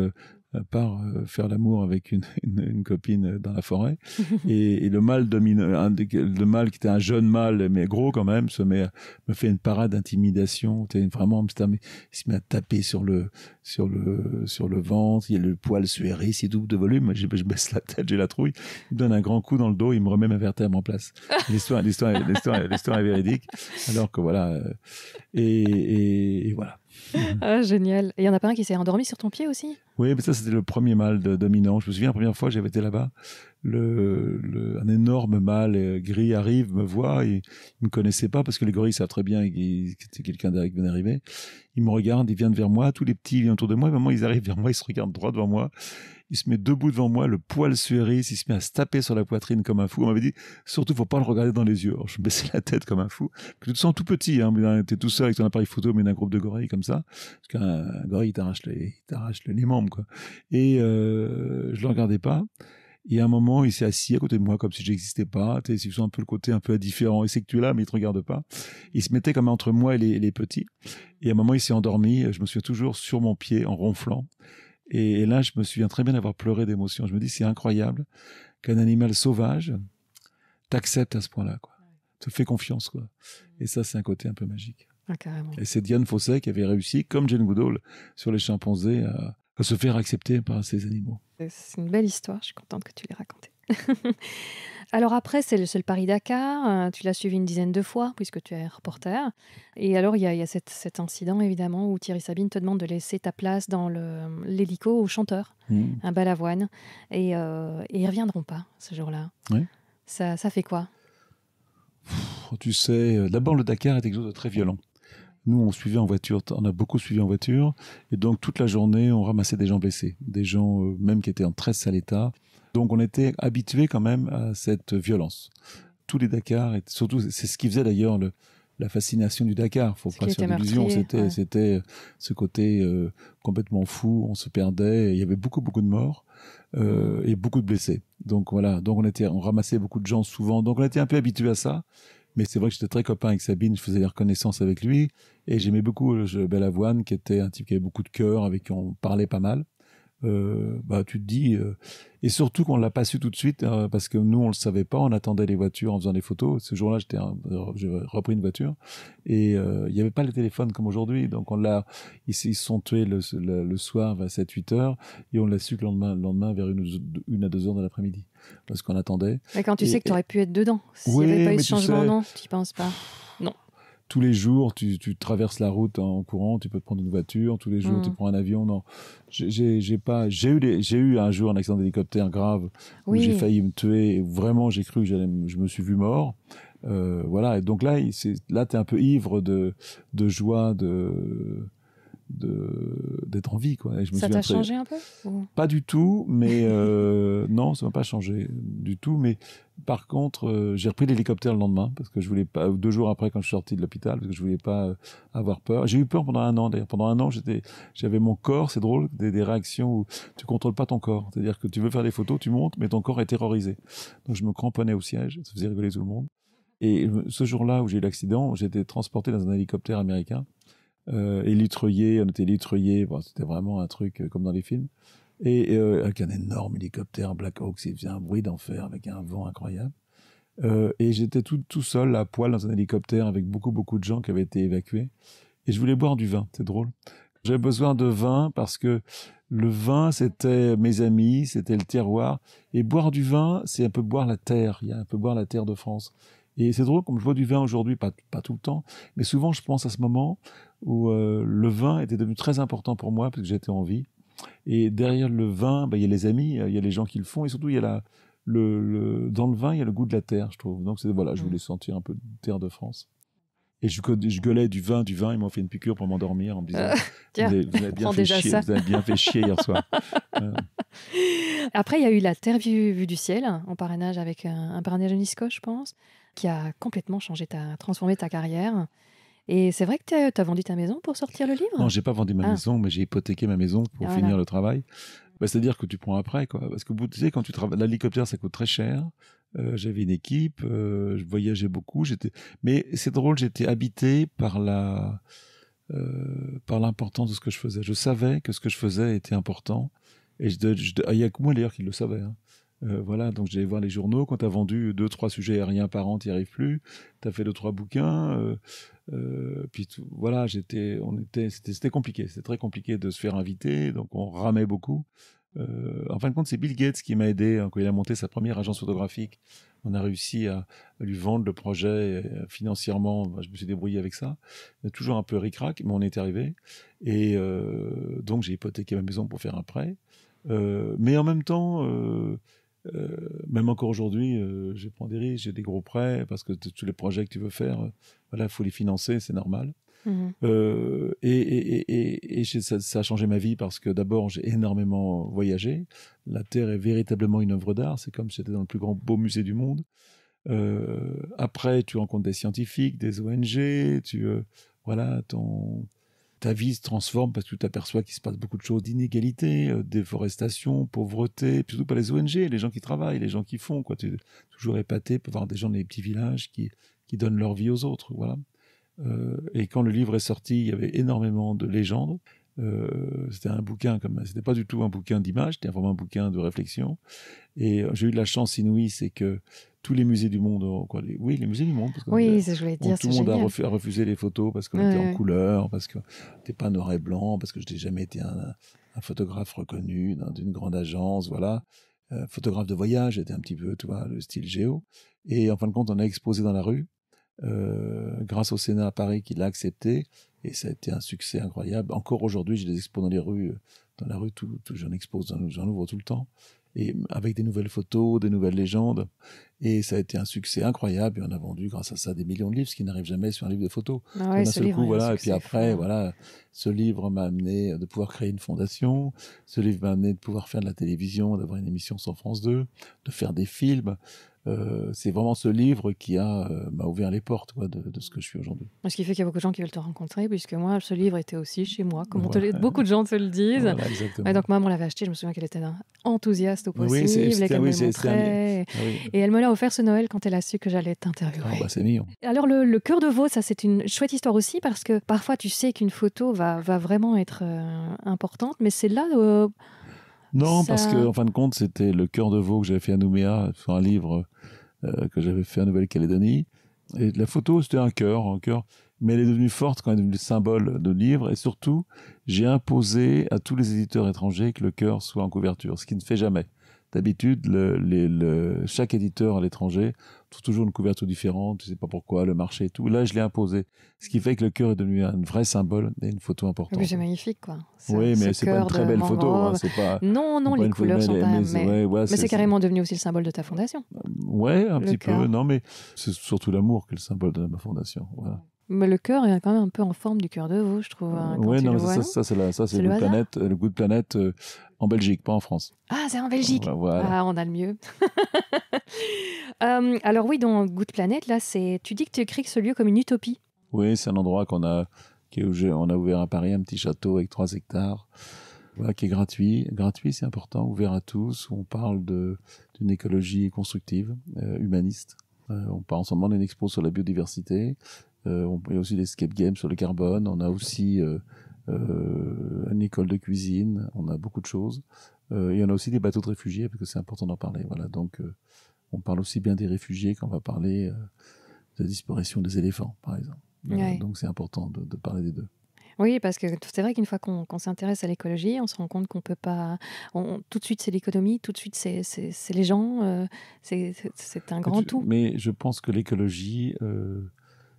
Speaker 1: euh, par euh, faire l'amour avec une, une, une, copine euh, dans la forêt. et, le mâle domine, un, le mâle qui était un jeune mâle, mais gros quand même, se met, me fait une parade d'intimidation. Vraiment, il se met à taper sur le, sur le, sur le ventre. Il y a le poil suéré, c'est double de volume. Je, baisse la tête, j'ai la trouille. Il me donne un grand coup dans le dos, il me remet ma vertèbre en place. L'histoire, l'histoire, l'histoire, l'histoire est véridique. Alors que voilà. et, et voilà
Speaker 2: ah, génial. il y en a pas un qui s'est endormi sur ton pied aussi
Speaker 1: Oui, mais ça, c'était le premier mâle de, dominant. Je me souviens, la première fois, j'avais été là-bas. un énorme mâle euh, gris arrive, me voit. Et, il me connaissait pas parce que les gorilles savent très bien que était quelqu'un qui vient d'arriver. Il me regarde, il vient vers moi. Tous les petits viennent autour de moi. Et moment, ils arrivent vers moi, ils se regardent droit devant moi il se met debout devant moi, le poil suéris. il se met à se taper sur la poitrine comme un fou. On m'avait dit, surtout, faut pas le regarder dans les yeux. Alors, je baissais la tête comme un fou. Tu te sens tout petit, hein, hein, t'es tout seul avec ton appareil photo, mais d'un groupe de gorilles comme ça. Parce qu'un gorille, il t'arrache les, membres, quoi. Et, euh, je le regardais pas. Et à un moment, il s'est assis à côté de moi comme si j'existais pas. Tu sais, un peu le côté un peu indifférent. Il sait que tu es là, mais il te regarde pas. Il se mettait comme entre moi et les, petits. Et à un moment, il s'est endormi. Je me suis toujours sur mon pied en ronflant. Et, là, je me souviens très bien d'avoir pleuré d'émotion. Je me dis, c'est incroyable qu'un animal sauvage t'accepte à ce point-là, quoi. Te fait confiance, quoi. Et ça, c'est un côté un peu magique.
Speaker 2: Ah, et c'est
Speaker 1: Diane Fossé qui avait réussi, comme Jane Goodall, sur les chimpanzés, à, à se faire accepter par ces animaux.
Speaker 2: C'est une belle histoire. Je suis contente que tu l'aies racontée. Alors après, c'est le, seul Paris-Dakar. Euh, tu l'as suivi une dizaine de fois, puisque tu es reporter. Et alors, il y a, cet incident, évidemment, où Thierry Sabine te demande de laisser ta place dans l'hélico au chanteur, mmh. un balavoine. Et, euh, et, ils reviendront pas ce jour-là. Ça, fait quoi
Speaker 1: Tu sais, euh, d'abord, le Dakar est quelque très violent. Nous, on suivait en voiture, on a beaucoup suivi en voiture, et donc toute la journée, on ramassait des gens blessés, des gens euh, même qui étaient en très sale état. Donc on était habitué quand même à cette violence. Tous les Dakar, et surtout c'est ce qui faisait d'ailleurs le, la fascination du Dakar. Faut pas se illusion. C'était, c'était euh, ce côté euh, complètement fou. On se perdait. Il y avait beaucoup, beaucoup de morts euh, et beaucoup de blessés. Donc voilà. Donc on était, on ramassait beaucoup de gens souvent. Donc on était un peu habitué à ça. Mais c'est vrai que j'étais très copain avec Sabine. Je faisais des reconnaissances avec lui et j'aimais beaucoup le Belavoine, qui était un type qui avait beaucoup de cœur, avec qui on parlait pas mal. Euh, bah, tu te dis, euh, et surtout qu'on l'a pas su tout de suite, hein, parce que nous, on le savait pas, on attendait les voitures en faisant des photos. Ce jour-là, j'étais, j'ai repris une voiture, et euh, il n'y avait pas le téléphone comme aujourd'hui, donc on l'a, ils, se sont tués le, soir vers 7-8 heures, et on l'a su le lendemain, lendemain vers une, à deux heures de l'après-midi, parce qu'on attendait. Mais quand tu sais que tu aurais
Speaker 2: pu être dedans, s'il n'y avait pas eu ce changement, non, tu penses pas.
Speaker 1: Non tous les jours, tu, traverses la route en courant, tu peux te prendre une voiture, tous les jours, tu mm. prends un avion. Non, j'ai pas, j'ai eu, j'ai eu un jour un accident d'hélicoptère grave où j'ai failli me tuer. Et vraiment, j'ai cru que je me suis vu mort. Euh, voilà. donc là, c'est, là, t'es un peu ivre de, de joie, de d'être en vie quoi. ça t'a changé un peu Pas du tout, mais euh, non, ça m'a pas changé du tout. Mais par contre, euh, j'ai repris l'hélicoptère le lendemain parce que je voulais pas deux jours après quand je suis sorti de l'hôpital parce que je voulais pas euh, avoir peur. J'ai eu peur pendant un an d'ailleurs. Pendant un an, j'étais, j'avais mon corps, c'est drôle, des, réactions où tu contrôles pas ton corps. C'est-à-dire que tu veux faire des photos, tu montes, mais ton corps est terrorisé. Donc je me cramponnais au siège, ça faisait rigoler tout le monde. Et ce jour-là où j'ai eu l'accident, j'ai été transporté dans un hélicoptère américain euh, on était c'était vraiment un truc euh, comme dans les films. Et, euh, avec un énorme hélicoptère Black Hawk, il faisait un bruit d'enfer avec un vent incroyable. Euh, et j'étais tout, tout seul, à poil, dans un hélicoptère avec beaucoup, beaucoup de gens qui avaient été évacués. Et je voulais boire du vin, c'est drôle. J'avais besoin de vin parce que le vin, c'était mes amis, c'était le terroir. Et boire du vin, c'est un peu boire la terre. Il y a un peu boire la terre de France. Et c'est drôle, comme je vois du vin aujourd'hui, pas, tout le temps, mais souvent je pense à ce moment où euh, le vin était devenu très important pour moi, parce que j'étais en vie. Et derrière le vin, bah, il y a les amis, il y a les gens qui le font, et surtout, il y a la, le, dans le vin, il y a le goût de la terre, je trouve. Donc voilà, je voulais mm. sentir un peu de terre de France. Et je, gueulais du vin, du vin, ils m'ont fait une piqûre pour m'endormir en me disant ah, tiens, vous, avez, bien fait chier, vous avez bien fait chier hier soir.
Speaker 2: Après, il y a eu la terre vue, du ciel en parrainage avec un, parrainage à je pense qui a complètement changé, ta, transformé ta carrière. Et c'est vrai que tu as vendu ta maison pour sortir le livre Non, j'ai pas vendu ma ah. maison,
Speaker 1: mais j'ai hypothéqué ma maison pour finir le travail. Bah, c'est-à-dire que tu prends après, quoi. Parce que, vous savez, quand tu travailles, l'hélicoptère, ça coûte très cher. Euh, j'avais une équipe, euh, je voyageais beaucoup. J'étais, mais c'est drôle, j'étais habité par la, euh, par l'importance de ce que je faisais. Je savais que ce que je faisais était important. Et je, je, moi, d'ailleurs, qui le savait. Hein. Euh, voilà, donc j'allais voir les journaux. Quand tu as vendu deux, trois sujets aériens par an, tu arrives plus. Tu as fait deux, trois bouquins. Euh, euh, puis voilà, j'étais, on était, c'était, compliqué. C'était très compliqué de se faire inviter. Donc on ramait beaucoup. en fin de compte, c'est Bill Gates qui m'a aidé hein, quand il a monté sa première agence photographique. On a réussi à, lui vendre le projet financièrement. je me suis débrouillé avec ça. Toujours un peu ricrac mais on est arrivé. Et donc j'ai hypothéqué ma maison pour faire un prêt. mais en même temps, euh, même encore aujourd'hui, euh, je prends des risques, j'ai des gros prêts, parce que tous les projets que tu veux faire, euh, voilà, il faut les financer, c'est normal. Mhm. et, et, et, et ça, ça, a changé ma vie parce que d'abord j'ai énormément voyagé. La Terre est véritablement une œuvre d'art. C'est comme si j'étais dans le plus grand beau musée du monde. après, tu rencontres des scientifiques, des ONG. Tu voilà ton ta vie se transforme parce que tu t'aperçois qu'il se passe beaucoup de choses, d'inégalités, euh, déforestation, pauvreté, surtout pas les ONG, les gens qui travaillent, les gens qui font, quoi. Tu es toujours épaté pour voir des gens dans les petits villages qui, donnent leur vie aux autres, voilà. Euh, et quand le livre est sorti, il y avait énormément de légendes. Euh, c'était un bouquin comme c'était pas du tout un bouquin d'image, c'était vraiment un bouquin de réflexion. Et j'ai eu de la chance inouïe, c'est que tous les musées du monde, quoi, les, oui, les musées du monde. Parce oui, Tout le monde a, refusé les photos parce qu'on était en couleur, parce que t'es pas noir et blanc, parce que je n'ai jamais été un, photographe reconnu d'une grande agence, voilà. Euh, photographe de voyage, était un petit peu, tu vois, le style géo. Et en fin de compte, on a exposé dans la rue, euh, grâce au Sénat à Paris qui l'a accepté. Et ça a été un succès incroyable. Encore aujourd'hui, je les expose dans les rues, euh, dans la rue, tout, tout j'en expose, j'en ouvre tout le temps et avec des nouvelles photos, des nouvelles légendes. Et ça a été un succès incroyable. Et on a vendu, grâce à ça, des millions de livres, ce qui n'arrive jamais sur un livre de photos. Ah voilà. Et puis après, hein. voilà, ce livre m'a amené de pouvoir créer une fondation. Ce livre m'a amené de pouvoir faire de la télévision, d'avoir une émission sur France 2, de faire des films. Euh, c'est vraiment ce livre qui a euh, m'a ouvert les portes de, ce que je suis aujourd'hui.
Speaker 2: Ce qui fait qu'il y a beaucoup de gens qui veulent te rencontrer, puisque moi, ce livre était aussi chez moi, comme te beaucoup de gens te le disent. Voilà, donc maman l'avait acheté, je me souviens qu'elle était enthousiaste au possible, oui, c'est ah oui, Et elle me l'a offert ce Noël quand elle a su que j'allais t'interviewer. Ah, bah, c'est mignon. Alors le, cœur de veau, ça c'est une chouette histoire aussi, parce que parfois tu sais qu'une photo va, vraiment être euh, importante, mais c'est là
Speaker 1: non, parce que en fin de compte, c'était le cœur de veau que j'avais fait à Nouméa sur un livre euh, que j'avais fait à Nouvelle-Calédonie. Et la photo, c'était un cœur, un cœur. Mais elle est devenue forte quand elle est devenue symbole de livre. Et surtout, j'ai imposé à tous les éditeurs étrangers que le cœur soit en couverture, ce qui ne fait jamais. D'habitude, chaque éditeur à l'étranger trouve toujours une couverture différente, tu sais pas pourquoi, le marché et tout. Là, je l'ai imposé. Ce qui fait que le cœur est devenu un vrai symbole et une photo importante. Oui, c'est
Speaker 2: magnifique, quoi. oui, mais ce n'est pas une très belle photo. Hein, non, non, les couleurs sont pas. Mais, mais, c'est carrément devenu aussi le symbole de ta fondation.
Speaker 1: Oui, un petit peu. Non, mais c'est surtout l'amour qui est le symbole de ma fondation. Voilà.
Speaker 2: Mais le cœur est quand même un peu en forme du cœur de vous, je trouve. Hein, oui, non, mais ça, c'est le,
Speaker 1: Le goût de planète, en Belgique, pas en France. Ah,
Speaker 2: c'est en Belgique. Ah, on a le mieux. Euh, alors oui, dans Good Planet, là, c'est. Tu dis que tu écris ce lieu comme une utopie.
Speaker 1: Oui, c'est un endroit qu'on a, qui on a ouvert à Paris, un petit château avec 3 hectares, qui est gratuit. Gratuit, c'est important, ouvert à tous. On parle d'une écologie constructive, euh, humaniste. Euh, on, parle, en ce moment d'une expo sur la biodiversité. on, il y a aussi des escape games sur le carbone. On a aussi euh, une école de cuisine, on a beaucoup de choses. il y en a aussi des bateaux de réfugiés, parce que c'est important d'en parler. Voilà, donc euh, on parle aussi bien des réfugiés qu'on va parler euh, de la disparition des éléphants, par exemple. Donc c'est important de, parler des deux.
Speaker 2: Oui, parce que c'est vrai qu'une fois qu'on s'intéresse à l'écologie, on se rend compte qu'on peut pas. tout de suite, c'est l'économie, tout de suite, c'est les gens, c'est un grand tout.
Speaker 1: Mais je pense que l'écologie,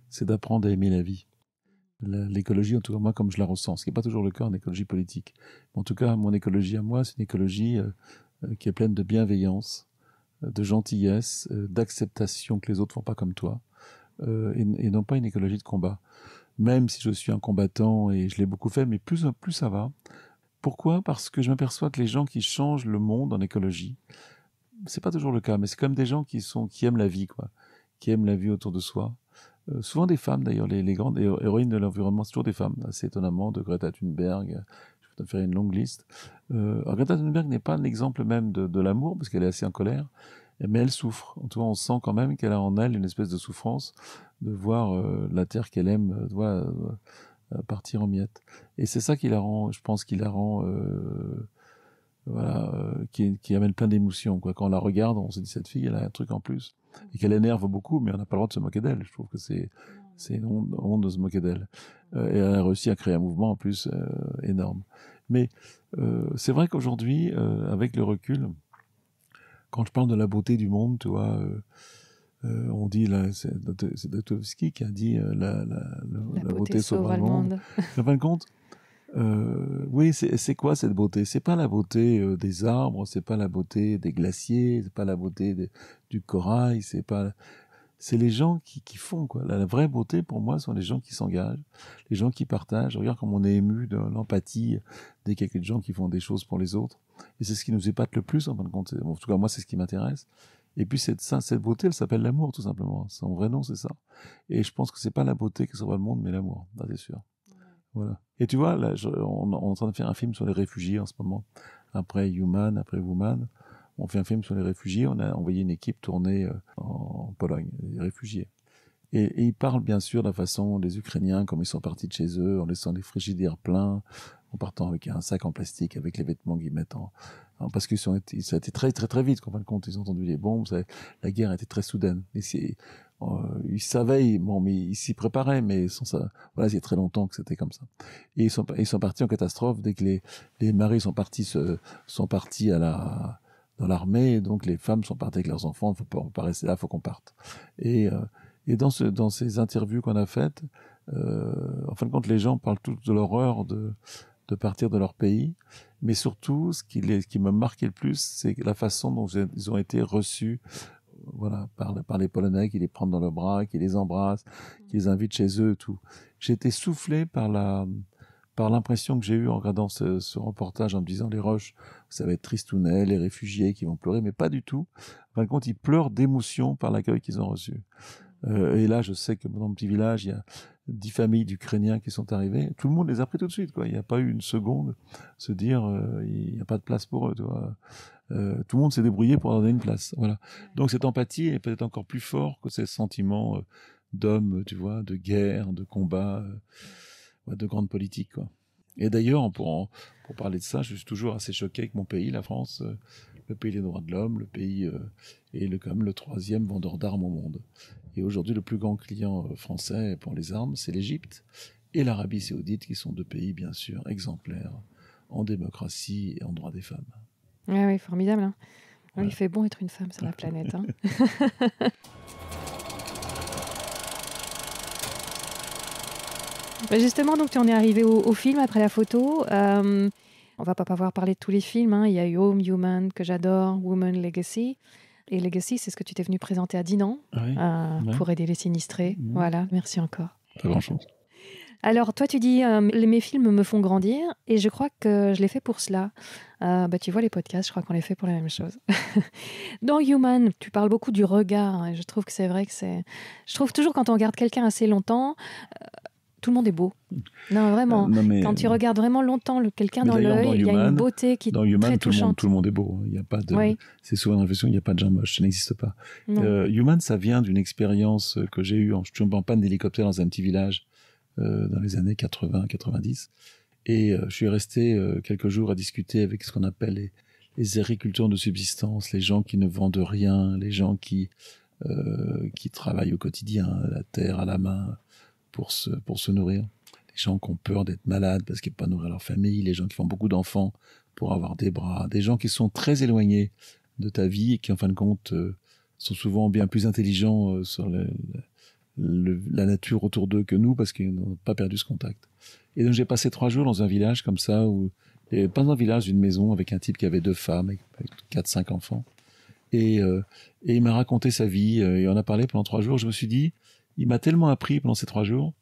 Speaker 1: c'est d'apprendre à aimer la vie l'écologie, en tout cas moi, comme je la ressens, ce qui n'est pas toujours le cas en écologie politique. En tout cas, mon écologie à moi, c'est une écologie euh, euh, qui est pleine de bienveillance, euh, de gentillesse, d'acceptation que les autres font pas comme toi, et, non pas une écologie de combat. Même si je suis un combattant et je l'ai beaucoup fait, mais plus plus ça va. Pourquoi Parce que je m'aperçois que les gens qui changent le monde en écologie, c'est pas toujours le cas, mais c'est comme des gens qui sont qui aiment la vie, quoi, qui aiment la vie autour de soi, euh, souvent des femmes d'ailleurs, les, grandes héroïnes de l'environnement, c'est toujours des femmes, assez étonnamment, de Greta Thunberg, je vais faire une longue liste. Euh, Greta Thunberg n'est pas un exemple même de, l'amour, parce qu'elle est assez en colère, mais elle souffre. En tout cas, on sent quand même qu'elle a en elle une espèce de souffrance de voir euh, la terre qu'elle aime doit partir en miettes. Et c'est ça qui la rend, je pense, qui la rend... voilà, qui, qui amène plein d'émotions. Quand on la regarde, on se dit cette fille, elle a un truc en plus et qu'elle énerve beaucoup, mais on n'a pas le droit de se moquer d'elle. Je trouve que c'est c'est une honte, de se moquer d'elle. Euh, et elle a réussi à créer un mouvement en plus euh, énorme. Mais euh, c'est vrai qu'aujourd'hui, avec le recul, quand je parle de la beauté du monde, tu vois, on dit là, c'est Dostoevsky qui a dit la, la, beauté, beauté le monde. En fin de compte, euh, oui, c'est quoi cette beauté C'est pas la beauté euh, des arbres, c'est pas la beauté des glaciers, c'est pas la beauté du corail, c'est pas c'est les gens qui, font quoi. La, vraie beauté pour moi sont les gens qui s'engagent, les gens qui partagent. Regarde comme on est ému de l'empathie des quelques gens qui font des choses pour les autres. Et c'est ce qui nous épate le plus en fin de compte. en tout cas moi c'est ce qui m'intéresse. Et puis cette, cette beauté, elle s'appelle l'amour tout simplement. Son vrai nom c'est ça. Et je pense que c'est pas la beauté qui sauve le monde, mais l'amour, c'est sûr. Voilà. Et tu vois, là, on, est en train de faire un film sur les réfugiés en ce moment. Après Human, après Woman, on fait un film sur les réfugiés. On a envoyé une équipe tourner euh, en Pologne, les réfugiés. Et, ils parlent bien sûr de la façon des Ukrainiens, comme ils sont partis de chez eux, en laissant les frigidaires pleins, en partant avec un sac en plastique, avec les vêtements qu'ils mettent en... parce que ça a été très très très vite, qu'en fin de compte, ils ont entendu les bombes, la guerre a été très soudaine. Et euh, ils savaient, bon, mais ils s'y préparaient mais sans ça, voilà, c'est très longtemps que c'était comme ça. Et ils sont, ils sont partis en catastrophe dès que les, maris sont partis, sont partis à la, dans l'armée, donc les femmes sont parties avec leurs enfants, faut pas, on pas rester là, faut qu'on parte. Euh, et, dans ce, dans ces interviews qu'on a faites, euh, en fin de compte, les gens parlent tous de l'horreur de, partir de leur pays, mais surtout, ce qui, les, qui me marquait le plus, c'est la façon dont ils ont été reçus voilà, par, les Polonais qui les prennent dans le bras, qui les embrassent, mm. qui les invitent chez eux, tout. J'ai été soufflé par la, par l'impression que j'ai eue en regardant ce, reportage en me disant les roches, ça va être tristounet, les réfugiés qui vont pleurer, mais pas du tout. Par contre, ils pleurent d'émotion par l'accueil qu'ils ont reçu. Euh, et là, je sais que dans mon petit village, il y a dix familles d'Ukrainiens qui sont arrivées. Tout le monde les a pris tout de suite. Il n'y a pas eu une seconde se dire qu'il euh, il n'y a pas de place pour eux. Euh, tout le monde s'est débrouillé pour leur donner une place. Voilà. Donc cette empathie est peut-être encore plus forte que ces sentiments d'hommes, tu vois, de guerre, de combat, de grande politique. Et d'ailleurs, pour, pour parler de ça, je suis toujours assez choqué avec mon pays, la France, le pays des droits de l'homme, le pays et est le, quand même le troisième vendeur d'armes au monde. Et aujourd'hui, le plus grand client euh, français pour les armes, c'est l'Égypte et l'Arabie saoudite, qui sont deux pays, bien sûr, exemplaires en démocratie et en droit des femmes.
Speaker 2: oui, formidable. Il hein. fait bon être une femme sur la planète. Hein. Bah, justement, donc tu en es arrivé au, film après la photo. On euh, on va pas pouvoir parler de tous les films. Hein. Il y a eu Home, Human, que j'adore, Woman Legacy. Et Legacy, c'est ce que tu t'es venu présenter à Dinan ah euh, pour aider les sinistrés. Mmh. Voilà, merci encore. Alors, toi, tu dis, euh, mes films me font grandir, et je crois que je l'ai fait pour cela. Euh, bah, tu vois, les podcasts, je crois qu'on les fait pour la même chose. Dans Human, tu parles beaucoup du regard, hein, et je trouve que c'est vrai que c'est. Je trouve toujours quand on regarde quelqu'un assez longtemps, tout le monde est beau. Non, vraiment. Euh, Quand tu regardes vraiment longtemps quelqu'un dans l'œil, il y a une beauté qui dans est très tout Le monde, tout
Speaker 1: le monde est beau. Hein. Il y a pas de. C'est souvent l'impression qu'il Il n'y a pas de gens moches. Ça n'existe pas. Euh, Human, ça vient d'une expérience que j'ai eue. En, tombant en panne d'hélicoptère dans un petit village euh, dans les années 80-90, et je suis resté quelques jours à discuter avec ce qu'on appelle les, les agriculteurs de subsistance, les gens qui ne vendent rien, les gens qui qui travaillent au quotidien, la terre à la main pour se, nourrir. Les gens qui ont peur d'être malades parce qu'ils ne peuvent pas nourrir leur famille, les gens qui font beaucoup d'enfants pour avoir des bras, des gens qui sont très éloignés de ta vie et qui en fin de compte euh, sont souvent bien plus intelligents euh, sur la nature autour d'eux que nous parce qu'ils n'ont pas perdu ce contact. Et donc j'ai passé trois jours dans un village comme ça où pas dans un village, une maison avec un type qui avait deux femmes, avec quatre, cinq enfants. Et, euh, et il m'a raconté sa vie et on a parlé pendant trois jours. Je me suis dit, il m'a tellement appris pendant ces trois jours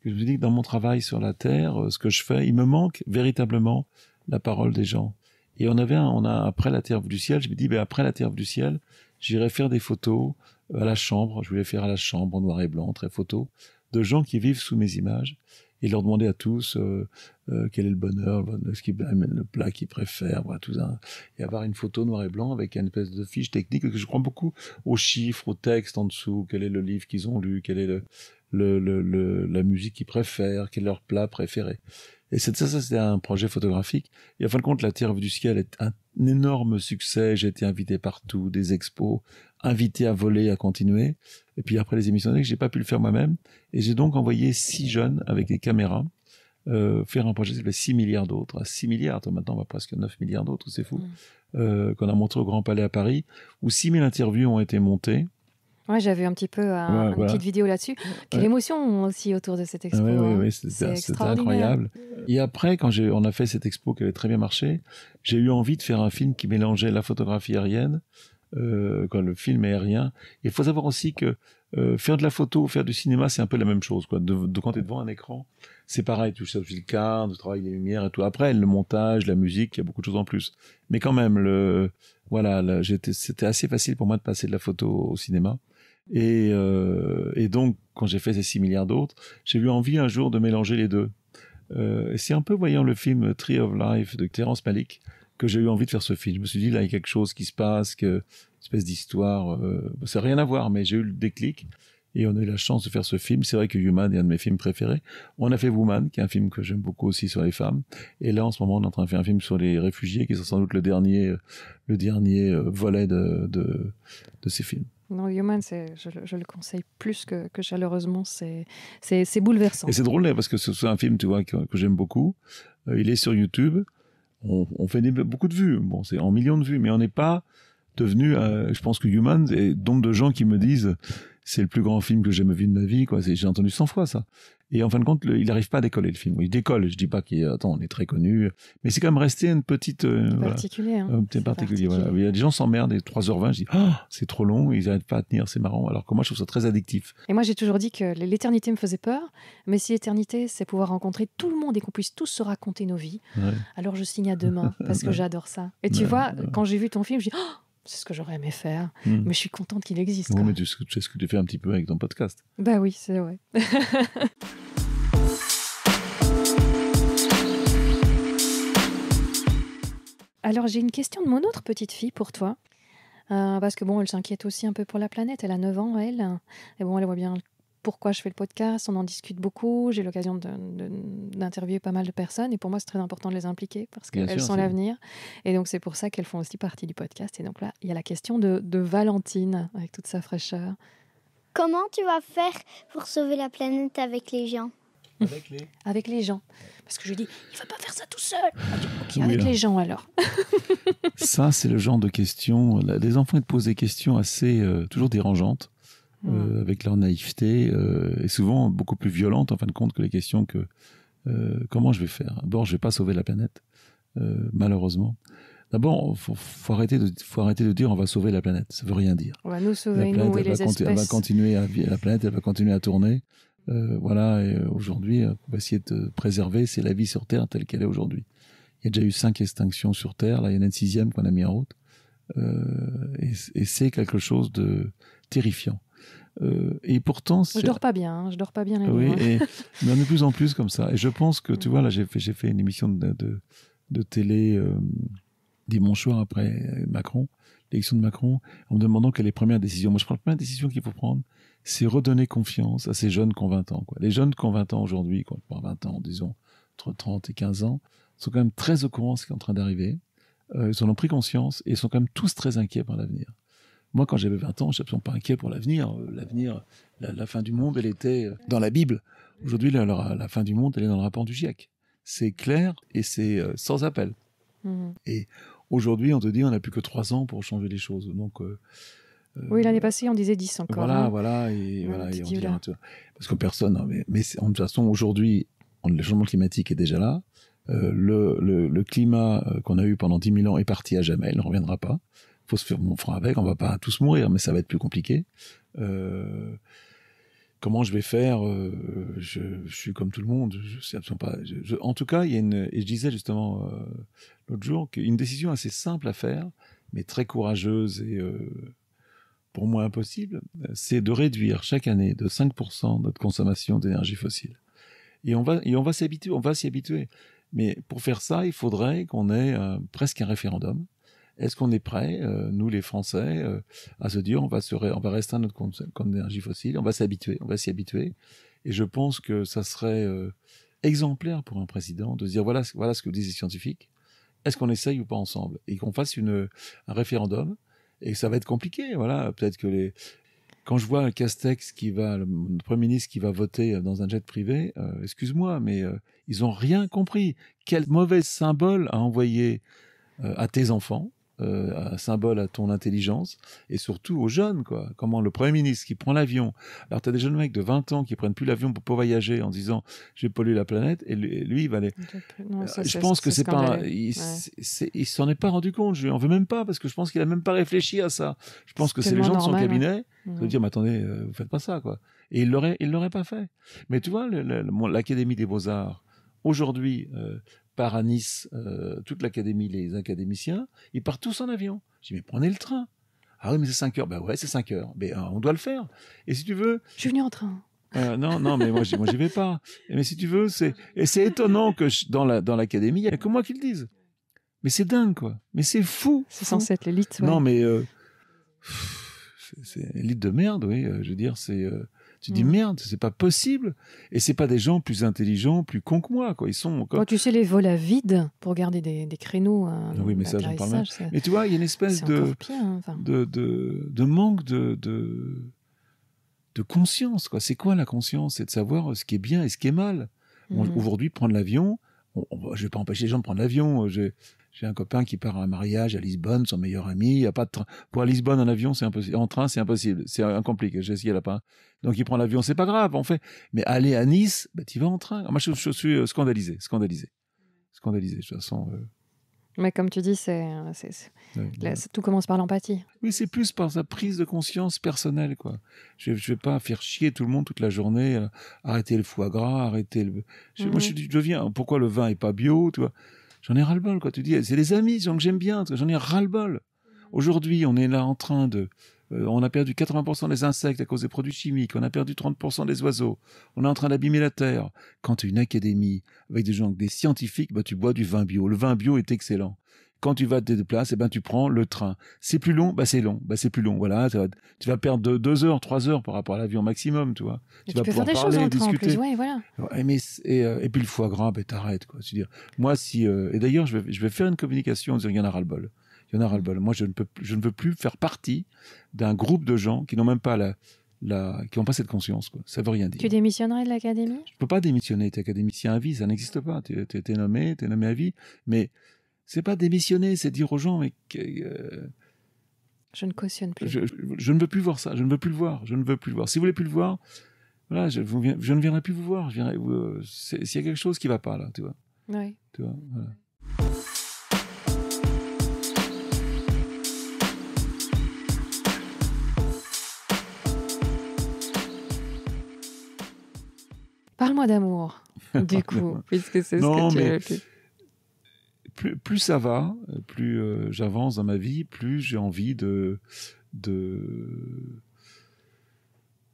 Speaker 1: que je me dis que dans mon travail sur la terre, euh, ce que je fais, il me manque véritablement la parole des gens. Et on avait, un, on a après la terre du ciel, je me dis, ben après la terre du ciel, j'irai faire des photos à la chambre. Je voulais faire à la chambre en noir et blanc, très photos de gens qui vivent sous mes images et leur demander à tous euh, euh, quel est le bonheur, ce le plat qu'ils préfèrent, voilà, tout ça. Et avoir une photo noir et blanc avec une espèce de fiche technique, que je crois beaucoup aux chiffres, aux textes en dessous, quel est le livre qu'ils ont lu, quel est le, le, le, la musique qu'ils préfèrent, quel est leur plat préféré. Et c'est ça, ça c'était un projet photographique. Et en fin de compte, la Terre du ciel est un énorme succès. J'ai été invité partout, des expos, invité à voler, à continuer. Et puis après les émissions j'ai pas pu le faire moi-même. Et j'ai donc envoyé six jeunes avec des caméras euh, faire un projet qui 6 milliards d'autres. 6 ah, milliards, maintenant on va presque 9 milliards d'autres, c'est fou. Mm. Euh, qu'on a montré au Grand Palais à Paris, où 6000 interviews ont été montées.
Speaker 2: Ouais, j'avais un petit peu une petite vidéo là-dessus. Quelle émotion aussi autour de cette expo. Ah oui, hein. c'était incroyable.
Speaker 1: Et après, quand on a fait cette expo qui avait très bien marché, j'ai eu envie de faire un film qui mélangeait la photographie aérienne, euh, quand le film est aérien. Il faut savoir aussi que euh, faire de la photo, faire du cinéma, c'est un peu la même chose. Quoi. De, quand tu es devant un écran, c'est pareil, tu cherches le cadre, tu travailles les lumières et tout. Après, le montage, la musique, il y a beaucoup de choses en plus. Mais quand même, le, voilà, c'était assez facile pour moi de passer de la photo au cinéma. Et, euh, et donc, quand j'ai fait ces 6 milliards d'autres, j'ai eu envie un jour de mélanger les deux. c'est un peu voyant le film Tree of Life de Terence Malick que j'ai eu envie de faire ce film. Je me suis dit, là, il y a quelque chose qui se passe, que, une espèce d'histoire. Euh, bah, ça n'a rien à voir, mais j'ai eu le déclic. Et on a eu la chance de faire ce film. C'est vrai que Human est un de mes films préférés. On a fait Woman, qui est un film que j'aime beaucoup aussi sur les femmes. Et là, en ce moment, on est en train de faire un film sur les réfugiés, qui sont sans doute le dernier, euh, le dernier euh, volet de, de, ces films.
Speaker 2: Non, Human, je, le conseille plus que, que chaleureusement. C'est bouleversant. Et c'est
Speaker 1: drôle, parce que c'est un film, tu vois, que, que j'aime beaucoup. il est sur YouTube on, fait des, beaucoup de vues. Bon, c'est en millions de vues, mais on n'est pas devenu, euh, je pense que Humans et donc de gens qui me disent c'est le plus grand film que j'ai jamais vu de ma vie, quoi. J'ai entendu 100 fois ça. Et en fin de compte, il n'arrive pas à décoller le film. Il décolle, je dis pas qu'il attends, on est très connu, mais c'est quand même resté une petite euh, hein. un petit particulier. Il y a des gens s'emmerdent et 3h20, je dis ah, c'est trop long, ils n'arrêtent pas à tenir, c'est marrant. Alors que moi, je trouve ça très addictif.
Speaker 2: Et moi, j'ai toujours dit que l'éternité me faisait peur, mais si l'éternité, c'est pouvoir rencontrer tout le monde et qu'on puisse tous se raconter nos vies, alors je signe à demain parce que j'adore ça. Et tu vois, quand j'ai vu ton film, je dis oh, c'est ce que j'aurais aimé faire. Hmm. Mais je suis contente qu'il existe. Non
Speaker 1: mais tu ce que tu fais un petit peu avec ton podcast.
Speaker 2: Bah oui, c'est vrai. Alors j'ai une question de mon autre petite fille pour toi. Euh, parce que bon, elle s'inquiète aussi un peu pour la planète. Elle a 9 ans, elle. Et bon, elle voit bien le pourquoi je fais le podcast, on en discute beaucoup, j'ai l'occasion d'interviewer pas mal de personnes et pour moi c'est très important de les impliquer parce qu'elles sont l'avenir et donc c'est pour ça qu'elles font aussi partie du podcast et donc là il y a la question de, Valentine avec toute sa fraîcheur. Comment tu vas faire pour sauver la planète avec les gens avec les... gens. Parce que je dis, il ne va pas faire ça tout seul. Ah, avec les gens alors.
Speaker 1: ça, c'est le genre de question. Les enfants, ils te posent des questions assez euh, toujours dérangeantes. Euh, mm. avec leur naïveté, euh, et souvent beaucoup plus violente en fin de compte que les questions que euh, comment je vais faire. D'abord, je vais pas sauver la planète, malheureusement. D'abord, faut, faut arrêter de faut arrêter de dire on va sauver la planète. Ça veut rien dire. On va nous sauver la planète, nous et les espèces. continuer à la planète, elle va continuer à tourner. voilà. Et aujourd'hui, on va essayer de préserver, c'est la vie sur Terre telle qu'elle est aujourd'hui. Il y a déjà eu cinq extinctions sur Terre. Là, il y en a une sixième qu'on a mis en route. et c'est quelque chose de terrifiant. Euh, et pourtant, hein, je dors pas
Speaker 2: bien. je dors pas bien. Les oui, hein.
Speaker 1: mais de plus en plus comme ça. Et je pense que tu mm. vois là, j'ai fait, fait une émission de, télé des euh, dimanche soir après Macron, l'élection de Macron, en me demandant quelles est la première décision. Moi, je prends la première décision qu'il faut prendre, c'est redonner confiance à ces jeunes qui ont 20 ans. Quoi. Les jeunes qui ont 20 ans aujourd'hui, qui ont 20 ans, disons entre 30 et 15 ans, sont quand même très au courant de ce qui est en train d'arriver. Euh, ils en ont pris conscience et ils sont quand même tous très inquiets par l'avenir. Moi, quand j'avais 20 ans, je suis absolument pas inquiet pour l'avenir. Euh, l'avenir, la, fin du monde, elle était euh, dans la Bible. Aujourd'hui, la, la, fin du monde, elle est dans le rapport du GIEC. C'est clair et c'est euh, sans appel. Mmh. Et aujourd'hui, on te dit, on n'a plus que 3 ans pour changer les choses. Donc, oui,
Speaker 2: l'année passée, on disait 10 encore. Voilà, hein. voilà, et, voilà,
Speaker 1: parce que personne, hein, mais, mais de toute façon, aujourd'hui, le changement climatique est déjà là. le, le, le, climat qu'on a eu pendant 10 000 ans est parti à jamais, il ne reviendra pas mon franc avec, on va pas tous mourir, mais ça va être plus compliqué. Euh, comment je vais faire euh, je, suis comme tout le monde, je sais absolument pas. en tout cas, il y une, et je disais justement euh, l'autre jour qu'une décision assez simple à faire, mais très courageuse et pour moi impossible, c'est de réduire chaque année de 5% notre consommation d'énergie fossile. Et on va, et on va s'y habituer, on va s'y Mais pour faire ça, il faudrait qu'on ait presque un référendum. Est-ce qu'on est prêt, euh, nous les Français, euh, à se dire on va, se on va rester notre compte, d'énergie fossile, on va s'habituer, on va s'y habituer. Et je pense que ça serait euh, exemplaire pour un président de se dire voilà, voilà ce que disent les scientifiques. Est-ce qu'on essaye ou pas ensemble et qu'on fasse une, un référendum et ça va être compliqué. Voilà, peut-être que les quand je vois Castex qui va, le premier ministre qui va voter dans un jet privé, excuse-moi, mais ils n'ont rien compris. Quel mauvais symbole à envoyer à tes enfants euh, un symbole à ton intelligence, et surtout aux jeunes, quoi. Comment le Premier ministre qui prend l'avion, alors tu as des jeunes mecs de 20 ans qui prennent plus l'avion pour pas voyager en disant j'ai pollué la planète, et lui, il va aller. je euh, pense que c'est pas. Il s'en est, pas rendu compte, je lui en veux même pas, parce que je pense qu'il a même pas réfléchi à ça. Je pense que c'est les gens de son hein. cabinet qui vont dire mais attendez, euh, vous faites pas ça, quoi. Et il l'aurait, il l'aurait pas fait. Mais tu vois, l'Académie des Beaux-Arts, aujourd'hui, part à Nice, euh, toute l'académie, les académiciens, ils partent tous en avion. Je dis, mais prenez le train. Ah oui, mais c'est 5 heures. Ben ouais, c'est 5 heures. Mais euh, on doit le faire. Et si tu veux. Je suis venu en train. Euh, non, non, mais moi, moi, j'y vais pas. Mais si tu veux, c'est. Et c'est étonnant que dans, la, dans l'académie, il n'y a que moi qui le dise. Mais c'est dingue, quoi. Mais c'est fou. C'est censé être l'élite. Ouais. Non, mais. C'est, c'est l'élite de merde, oui. Je veux dire, c'est. Tu dis mm. merde, c'est pas possible. Et c'est pas des gens plus intelligents, plus cons que moi. Quoi. Ils sont. Quoi.
Speaker 2: tu sais les vols à vide pour garder des, créneaux. Hein, ah oui, mais ça, j'en Mais tu
Speaker 1: vois, il y a une espèce hein, de, de, de, manque de, de, conscience. Quoi. C'est quoi la conscience C'est de savoir ce qui est bien et ce qui est mal. Mm. Aujourd'hui, prendre l'avion, je vais pas empêcher les gens de prendre l'avion. Euh, j'ai... J'ai un copain qui part à un mariage à Lisbonne, son meilleur ami. Il y a pas de train. Pour Lisbonne, en avion, c'est impossible. En train, c'est impossible. C'est compliqué. J'ai essayé lapin. Donc, il prend l'avion. C'est pas grave, En fait. Mais aller à Nice, bah, tu vas en train. Moi, je, suis euh, scandalisé, scandalisé, scandalisé. De toute façon. Euh.
Speaker 2: Mais comme tu dis, euh, c'est, tout commence par l'empathie.
Speaker 1: Oui, c'est plus par sa prise de conscience personnelle, quoi. Je, je vais pas faire chier tout le monde toute la journée, arrêter le foie gras, arrêter le. Je, Moi, je, mm-hmm. je, Pourquoi le vin est pas bio, tu vois J'en ai ras-le-bol, quoi. Tu dis, c'est les amis, gens que j'aime bien, j'en ai ras-le-bol. Mm. Aujourd'hui, on est là en train de, euh, on a perdu 80% des insectes à cause des produits chimiques, on a perdu 30% des oiseaux, on est en train d'abîmer la terre. Quand tu une académie avec des gens, des scientifiques, bah, tu bois du vin bio. Le vin bio est excellent quand tu vas te déplacer, eh ben, tu prends le train. C'est plus long, bah, c'est long, bah, c'est plus long. Voilà, tu vas, perdre deux heures, trois heures par rapport à l'avion maximum, tu vois. Tu, vas peux pouvoir parler, choses discuter. voilà. Et, puis le foie gras, ben, t'arrêtes, quoi. Tu dire, moi, si, euh, et d'ailleurs, je vais, je vais faire une communication en disant, il y en a ras-le-bol. Il y en a le bol Moi, je ne peux, je ne veux plus faire partie d'un groupe de gens qui n'ont même pas la, la, qui n'ont pas cette conscience. Quoi. Ça veut rien dire. Tu
Speaker 2: démissionnerais de l'académie Je
Speaker 1: peux pas démissionner. Tu es académicien à vie, ça n'existe pas. Tu es, nommé, tu es nommé à vie. Mais c'est pas démissionner, c'est dire aux gens, mais. Euh, je ne cautionne plus. Je, ne veux plus voir ça, je ne veux plus le voir, je ne veux plus le voir. Si vous voulez plus le voir, voilà, je, ne viendrai plus vous voir. S'il y a quelque chose qui va pas, là, tu vois. Oui. Tu vois, voilà.
Speaker 2: Parle-moi d'amour, du coup, puisque c'est ce que tu mais
Speaker 1: plus, ça va, plus euh, j'avance dans ma vie, plus j'ai envie de, de,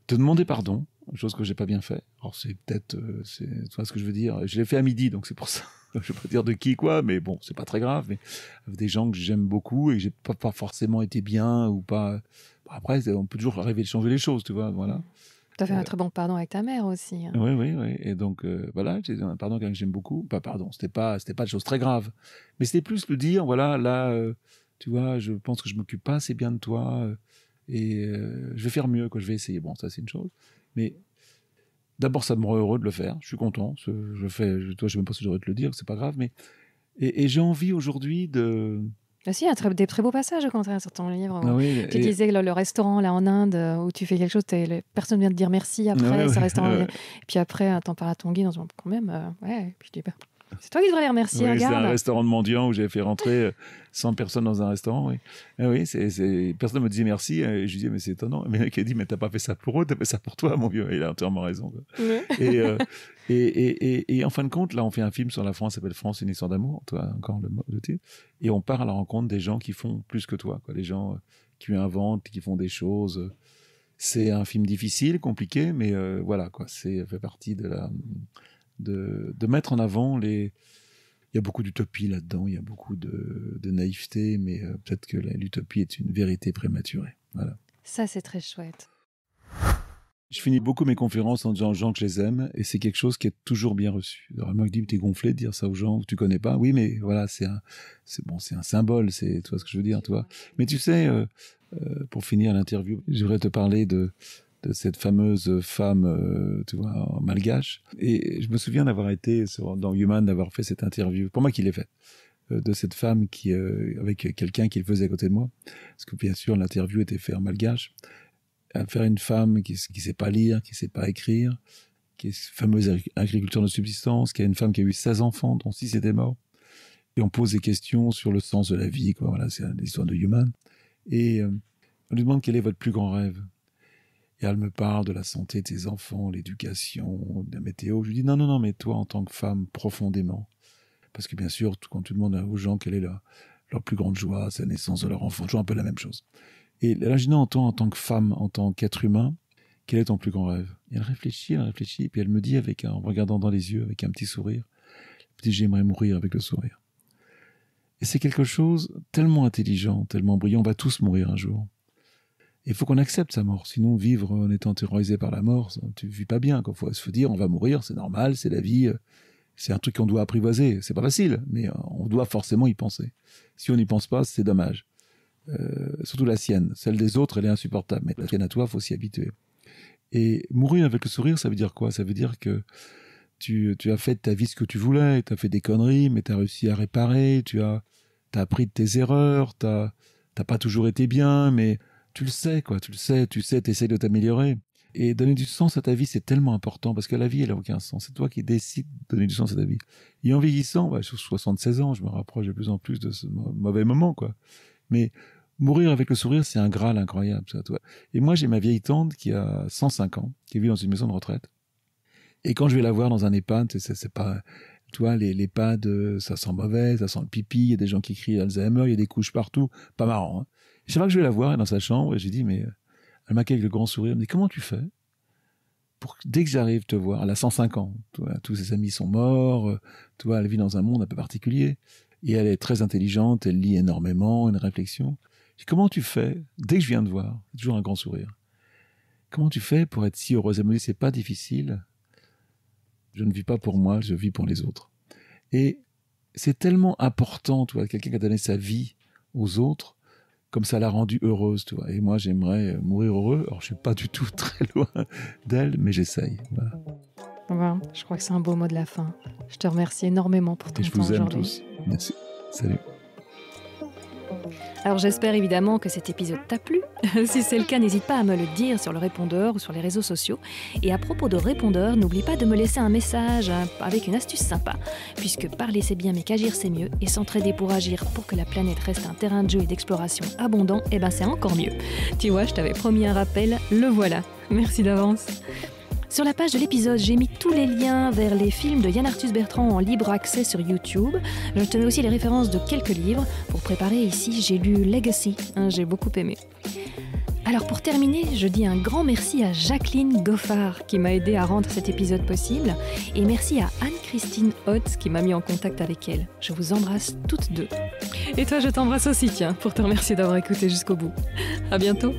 Speaker 1: demander pardon, chose que j'ai pas bien fait. Alors c'est peut-être, euh, c'est, tu ce que je veux dire. Je l'ai fait à midi, donc c'est pour ça. je vais pas dire de qui quoi, mais bon, c'est pas très grave. Mais des gens que j'aime beaucoup et que j'ai pas, pas forcément été bien ou pas. après, on peut toujours rêver de changer les choses, tu vois, voilà.
Speaker 2: Tu as fait un euh, très bon pardon avec ta mère aussi. Hein.
Speaker 1: Oui, oui, oui. Et donc, euh, voilà, j'ai un pardon que j'aime beaucoup. Pas pardon, c'était pas, c'était pas de choses très graves. Mais c'était plus le dire, voilà, là, euh, tu vois, je pense que je m'occupe pas assez bien de toi. et je vais faire mieux, que je vais essayer. Bon, ça, c'est une chose. Mais d'abord, ça me rend heureux de le faire. Je suis content. Je fais, toi, je sais même pas si j'aurais de le dire, c'est pas grave. Mais, et j'ai envie aujourd'hui de,
Speaker 2: aussi bah il y a des très beaux passages au contraire sur ton livre. Bah tu disais le, restaurant là en Inde euh, où tu fais quelque chose, personne personne vient te dire merci après restaurant. Et puis après, t'en parles à ton guide quand même, euh, ouais. Bah, c'est toi qui devrais les remercier. Oui, c'est un restaurant
Speaker 1: de mendiant où j'avais fait rentrer 100 euh, personnes dans un restaurant. Oui, ne ah personne me disait merci. Et je disais, mais c'est étonnant. Mais le a dit, mais t'as pas fait ça pour eux, t'as fait ça pour toi, mon vieux. il a entièrement raison. Et, Et, en fin de compte, là, on fait un film sur la France, s'appelle France, une histoire d'amour, toi, encore le, de Et on part à la rencontre des gens qui font plus que toi, Les gens euh, qui inventent, qui font des choses. C'est un film difficile, compliqué, mais euh, voilà, quoi. C'est fait partie de la. mettre en avant les. Il y a beaucoup d'utopie là-dedans, il y a beaucoup de, naïveté, mais euh, peut-être que l'utopie est une vérité prématurée. Voilà.
Speaker 2: Ça, c'est très chouette.
Speaker 1: Je finis beaucoup mes conférences en disant aux gens que je les aime, et c'est quelque chose qui est toujours bien reçu. Alors, moi, je t'es gonflé de dire ça aux gens que tu connais pas. Oui, mais voilà, c'est un, c'est bon, c'est un symbole, c'est, tu vois ce que je veux dire, toi. Mais tu sais, euh, euh, pour finir l'interview, je voudrais te parler de, de cette fameuse femme, euh, tu vois, en malgache. Et je me souviens d'avoir été dans Human, d'avoir fait cette interview. Pour moi, qui l'ai faite de cette femme qui avec quelqu'un qui le faisait à côté de moi parce que bien sûr l'interview était faite en malgache à faire une femme qui ne sait pas lire, qui ne sait pas écrire, qui est fameuse agriculture de subsistance, qui a une femme qui a eu 16 enfants, dont 6 étaient morts. Et on pose des questions sur le sens de la vie, quoi. Voilà, c'est l'histoire de Human. Et euh, on lui demande quel est votre plus grand rêve. Et elle me parle de la santé de ses enfants, l'éducation, de la météo. Je lui dis non, non, non, mais toi, en tant que femme, profondément. Parce que bien sûr, quand tu demandes aux gens quelle est leur, leur plus grande joie, c'est la naissance de leur enfant, toujours un peu la même chose. Et là, en entend en tant que femme, en tant qu'être humain, quel est ton plus grand rêve Elle réfléchit, elle réfléchit, et puis elle me dit avec en regardant dans les yeux, avec un petit sourire, j'aimerais mourir avec le sourire. Et c'est quelque chose tellement intelligent, tellement brillant, on va tous mourir un jour. Il faut qu'on accepte sa mort, sinon vivre en étant terrorisé par la mort, tu ne vis pas bien. Il faut se dire, on va mourir, c'est normal, c'est la vie, c'est un truc qu'on doit apprivoiser. C'est pas facile, mais euh, on doit forcément y penser. Si on n'y pense pas, c'est dommage. Euh, surtout la sienne. Celle des autres, elle est insupportable, mais la tienne à toi, faut s'y habituer. Et mourir avec le sourire, ça veut dire quoi Ça veut dire que tu, as fait ta vie ce que tu voulais, tu as fait des conneries, mais tu as réussi à réparer, tu as, as appris de tes erreurs, tu n'as pas toujours été bien, mais tu le sais, quoi, tu le sais, tu sais, tu essaies de t'améliorer. Et donner du sens à ta vie, c'est tellement important, parce que la vie, elle n'a aucun sens. C'est toi qui décides de donner du sens à ta vie. Et en vieillissant, bah, sur 76 ans, je me rapproche de plus en plus de ce mauvais moment, quoi. Mais Mourir avec le sourire, c'est un graal incroyable, ça, toi. Et moi, j'ai ma vieille tante qui a 105 ans, qui vit dans une maison de retraite. Et quand je vais la voir dans un EHPAD, c'est pas, toi les, les pads, euh, ça sent mauvais, ça sent le pipi, il y a des gens qui crient Alzheimer, il y a des couches partout, pas marrant. Hein. vrai que je vais la voir, dans sa chambre, et j'ai dit, mais euh, elle m'a avec le grand sourire, elle me comment tu fais pour dès que j'arrive te voir, elle a 105 ans, tous ses amis sont morts, euh, toi, elle vit dans un monde un peu particulier, et elle est très intelligente, elle lit énormément, une réflexion comment tu fais Dès que je viens de voir, toujours un grand sourire. Comment tu fais pour être si heureuse Elle me c'est pas difficile. Je ne vis pas pour moi, je vis pour les autres. Et c'est tellement important, toi quelqu'un qui a donné sa vie aux autres, comme ça l'a rendue heureuse, toi Et moi, j'aimerais euh, mourir heureux. Alors, je suis pas du tout très loin d'elle, mais j'essaye.
Speaker 2: Voilà. je crois que c'est un beau mot de la fin. Je te remercie énormément pour ton Et je vous aime tous.
Speaker 1: Merci. Salut.
Speaker 2: Alors j'espère évidemment que cet épisode t'a plu. si c'est le cas, n'hésite pas à me le dire sur le répondeur ou sur les réseaux sociaux. Et à propos de répondeur, n'oublie pas de me laisser un message hein, avec une astuce sympa, puisque parler c'est bien mais qu'agir c'est mieux, et s'entraider pour agir pour que la planète reste un terrain de jeu et d'exploration abondant, eh ben c'est encore mieux. Tu vois, je t'avais promis un rappel, le voilà. Merci d'avance. Sur la page de l'épisode, j'ai mis tous les liens vers les films de Yann Arthus Bertrand en libre accès sur YouTube. Je te mets aussi les références de quelques livres. Pour préparer ici, j'ai lu Legacy, hein, j'ai beaucoup aimé. Alors pour terminer, je dis un grand merci à Jacqueline Goffard qui m'a aidé à rendre cet épisode possible et merci à Anne-Christine Hotz qui m'a mis en contact avec elle. Je vous embrasse toutes deux. Et toi, je t'embrasse aussi, tiens, pour te remercier d'avoir écouté jusqu'au bout.
Speaker 1: À bientôt.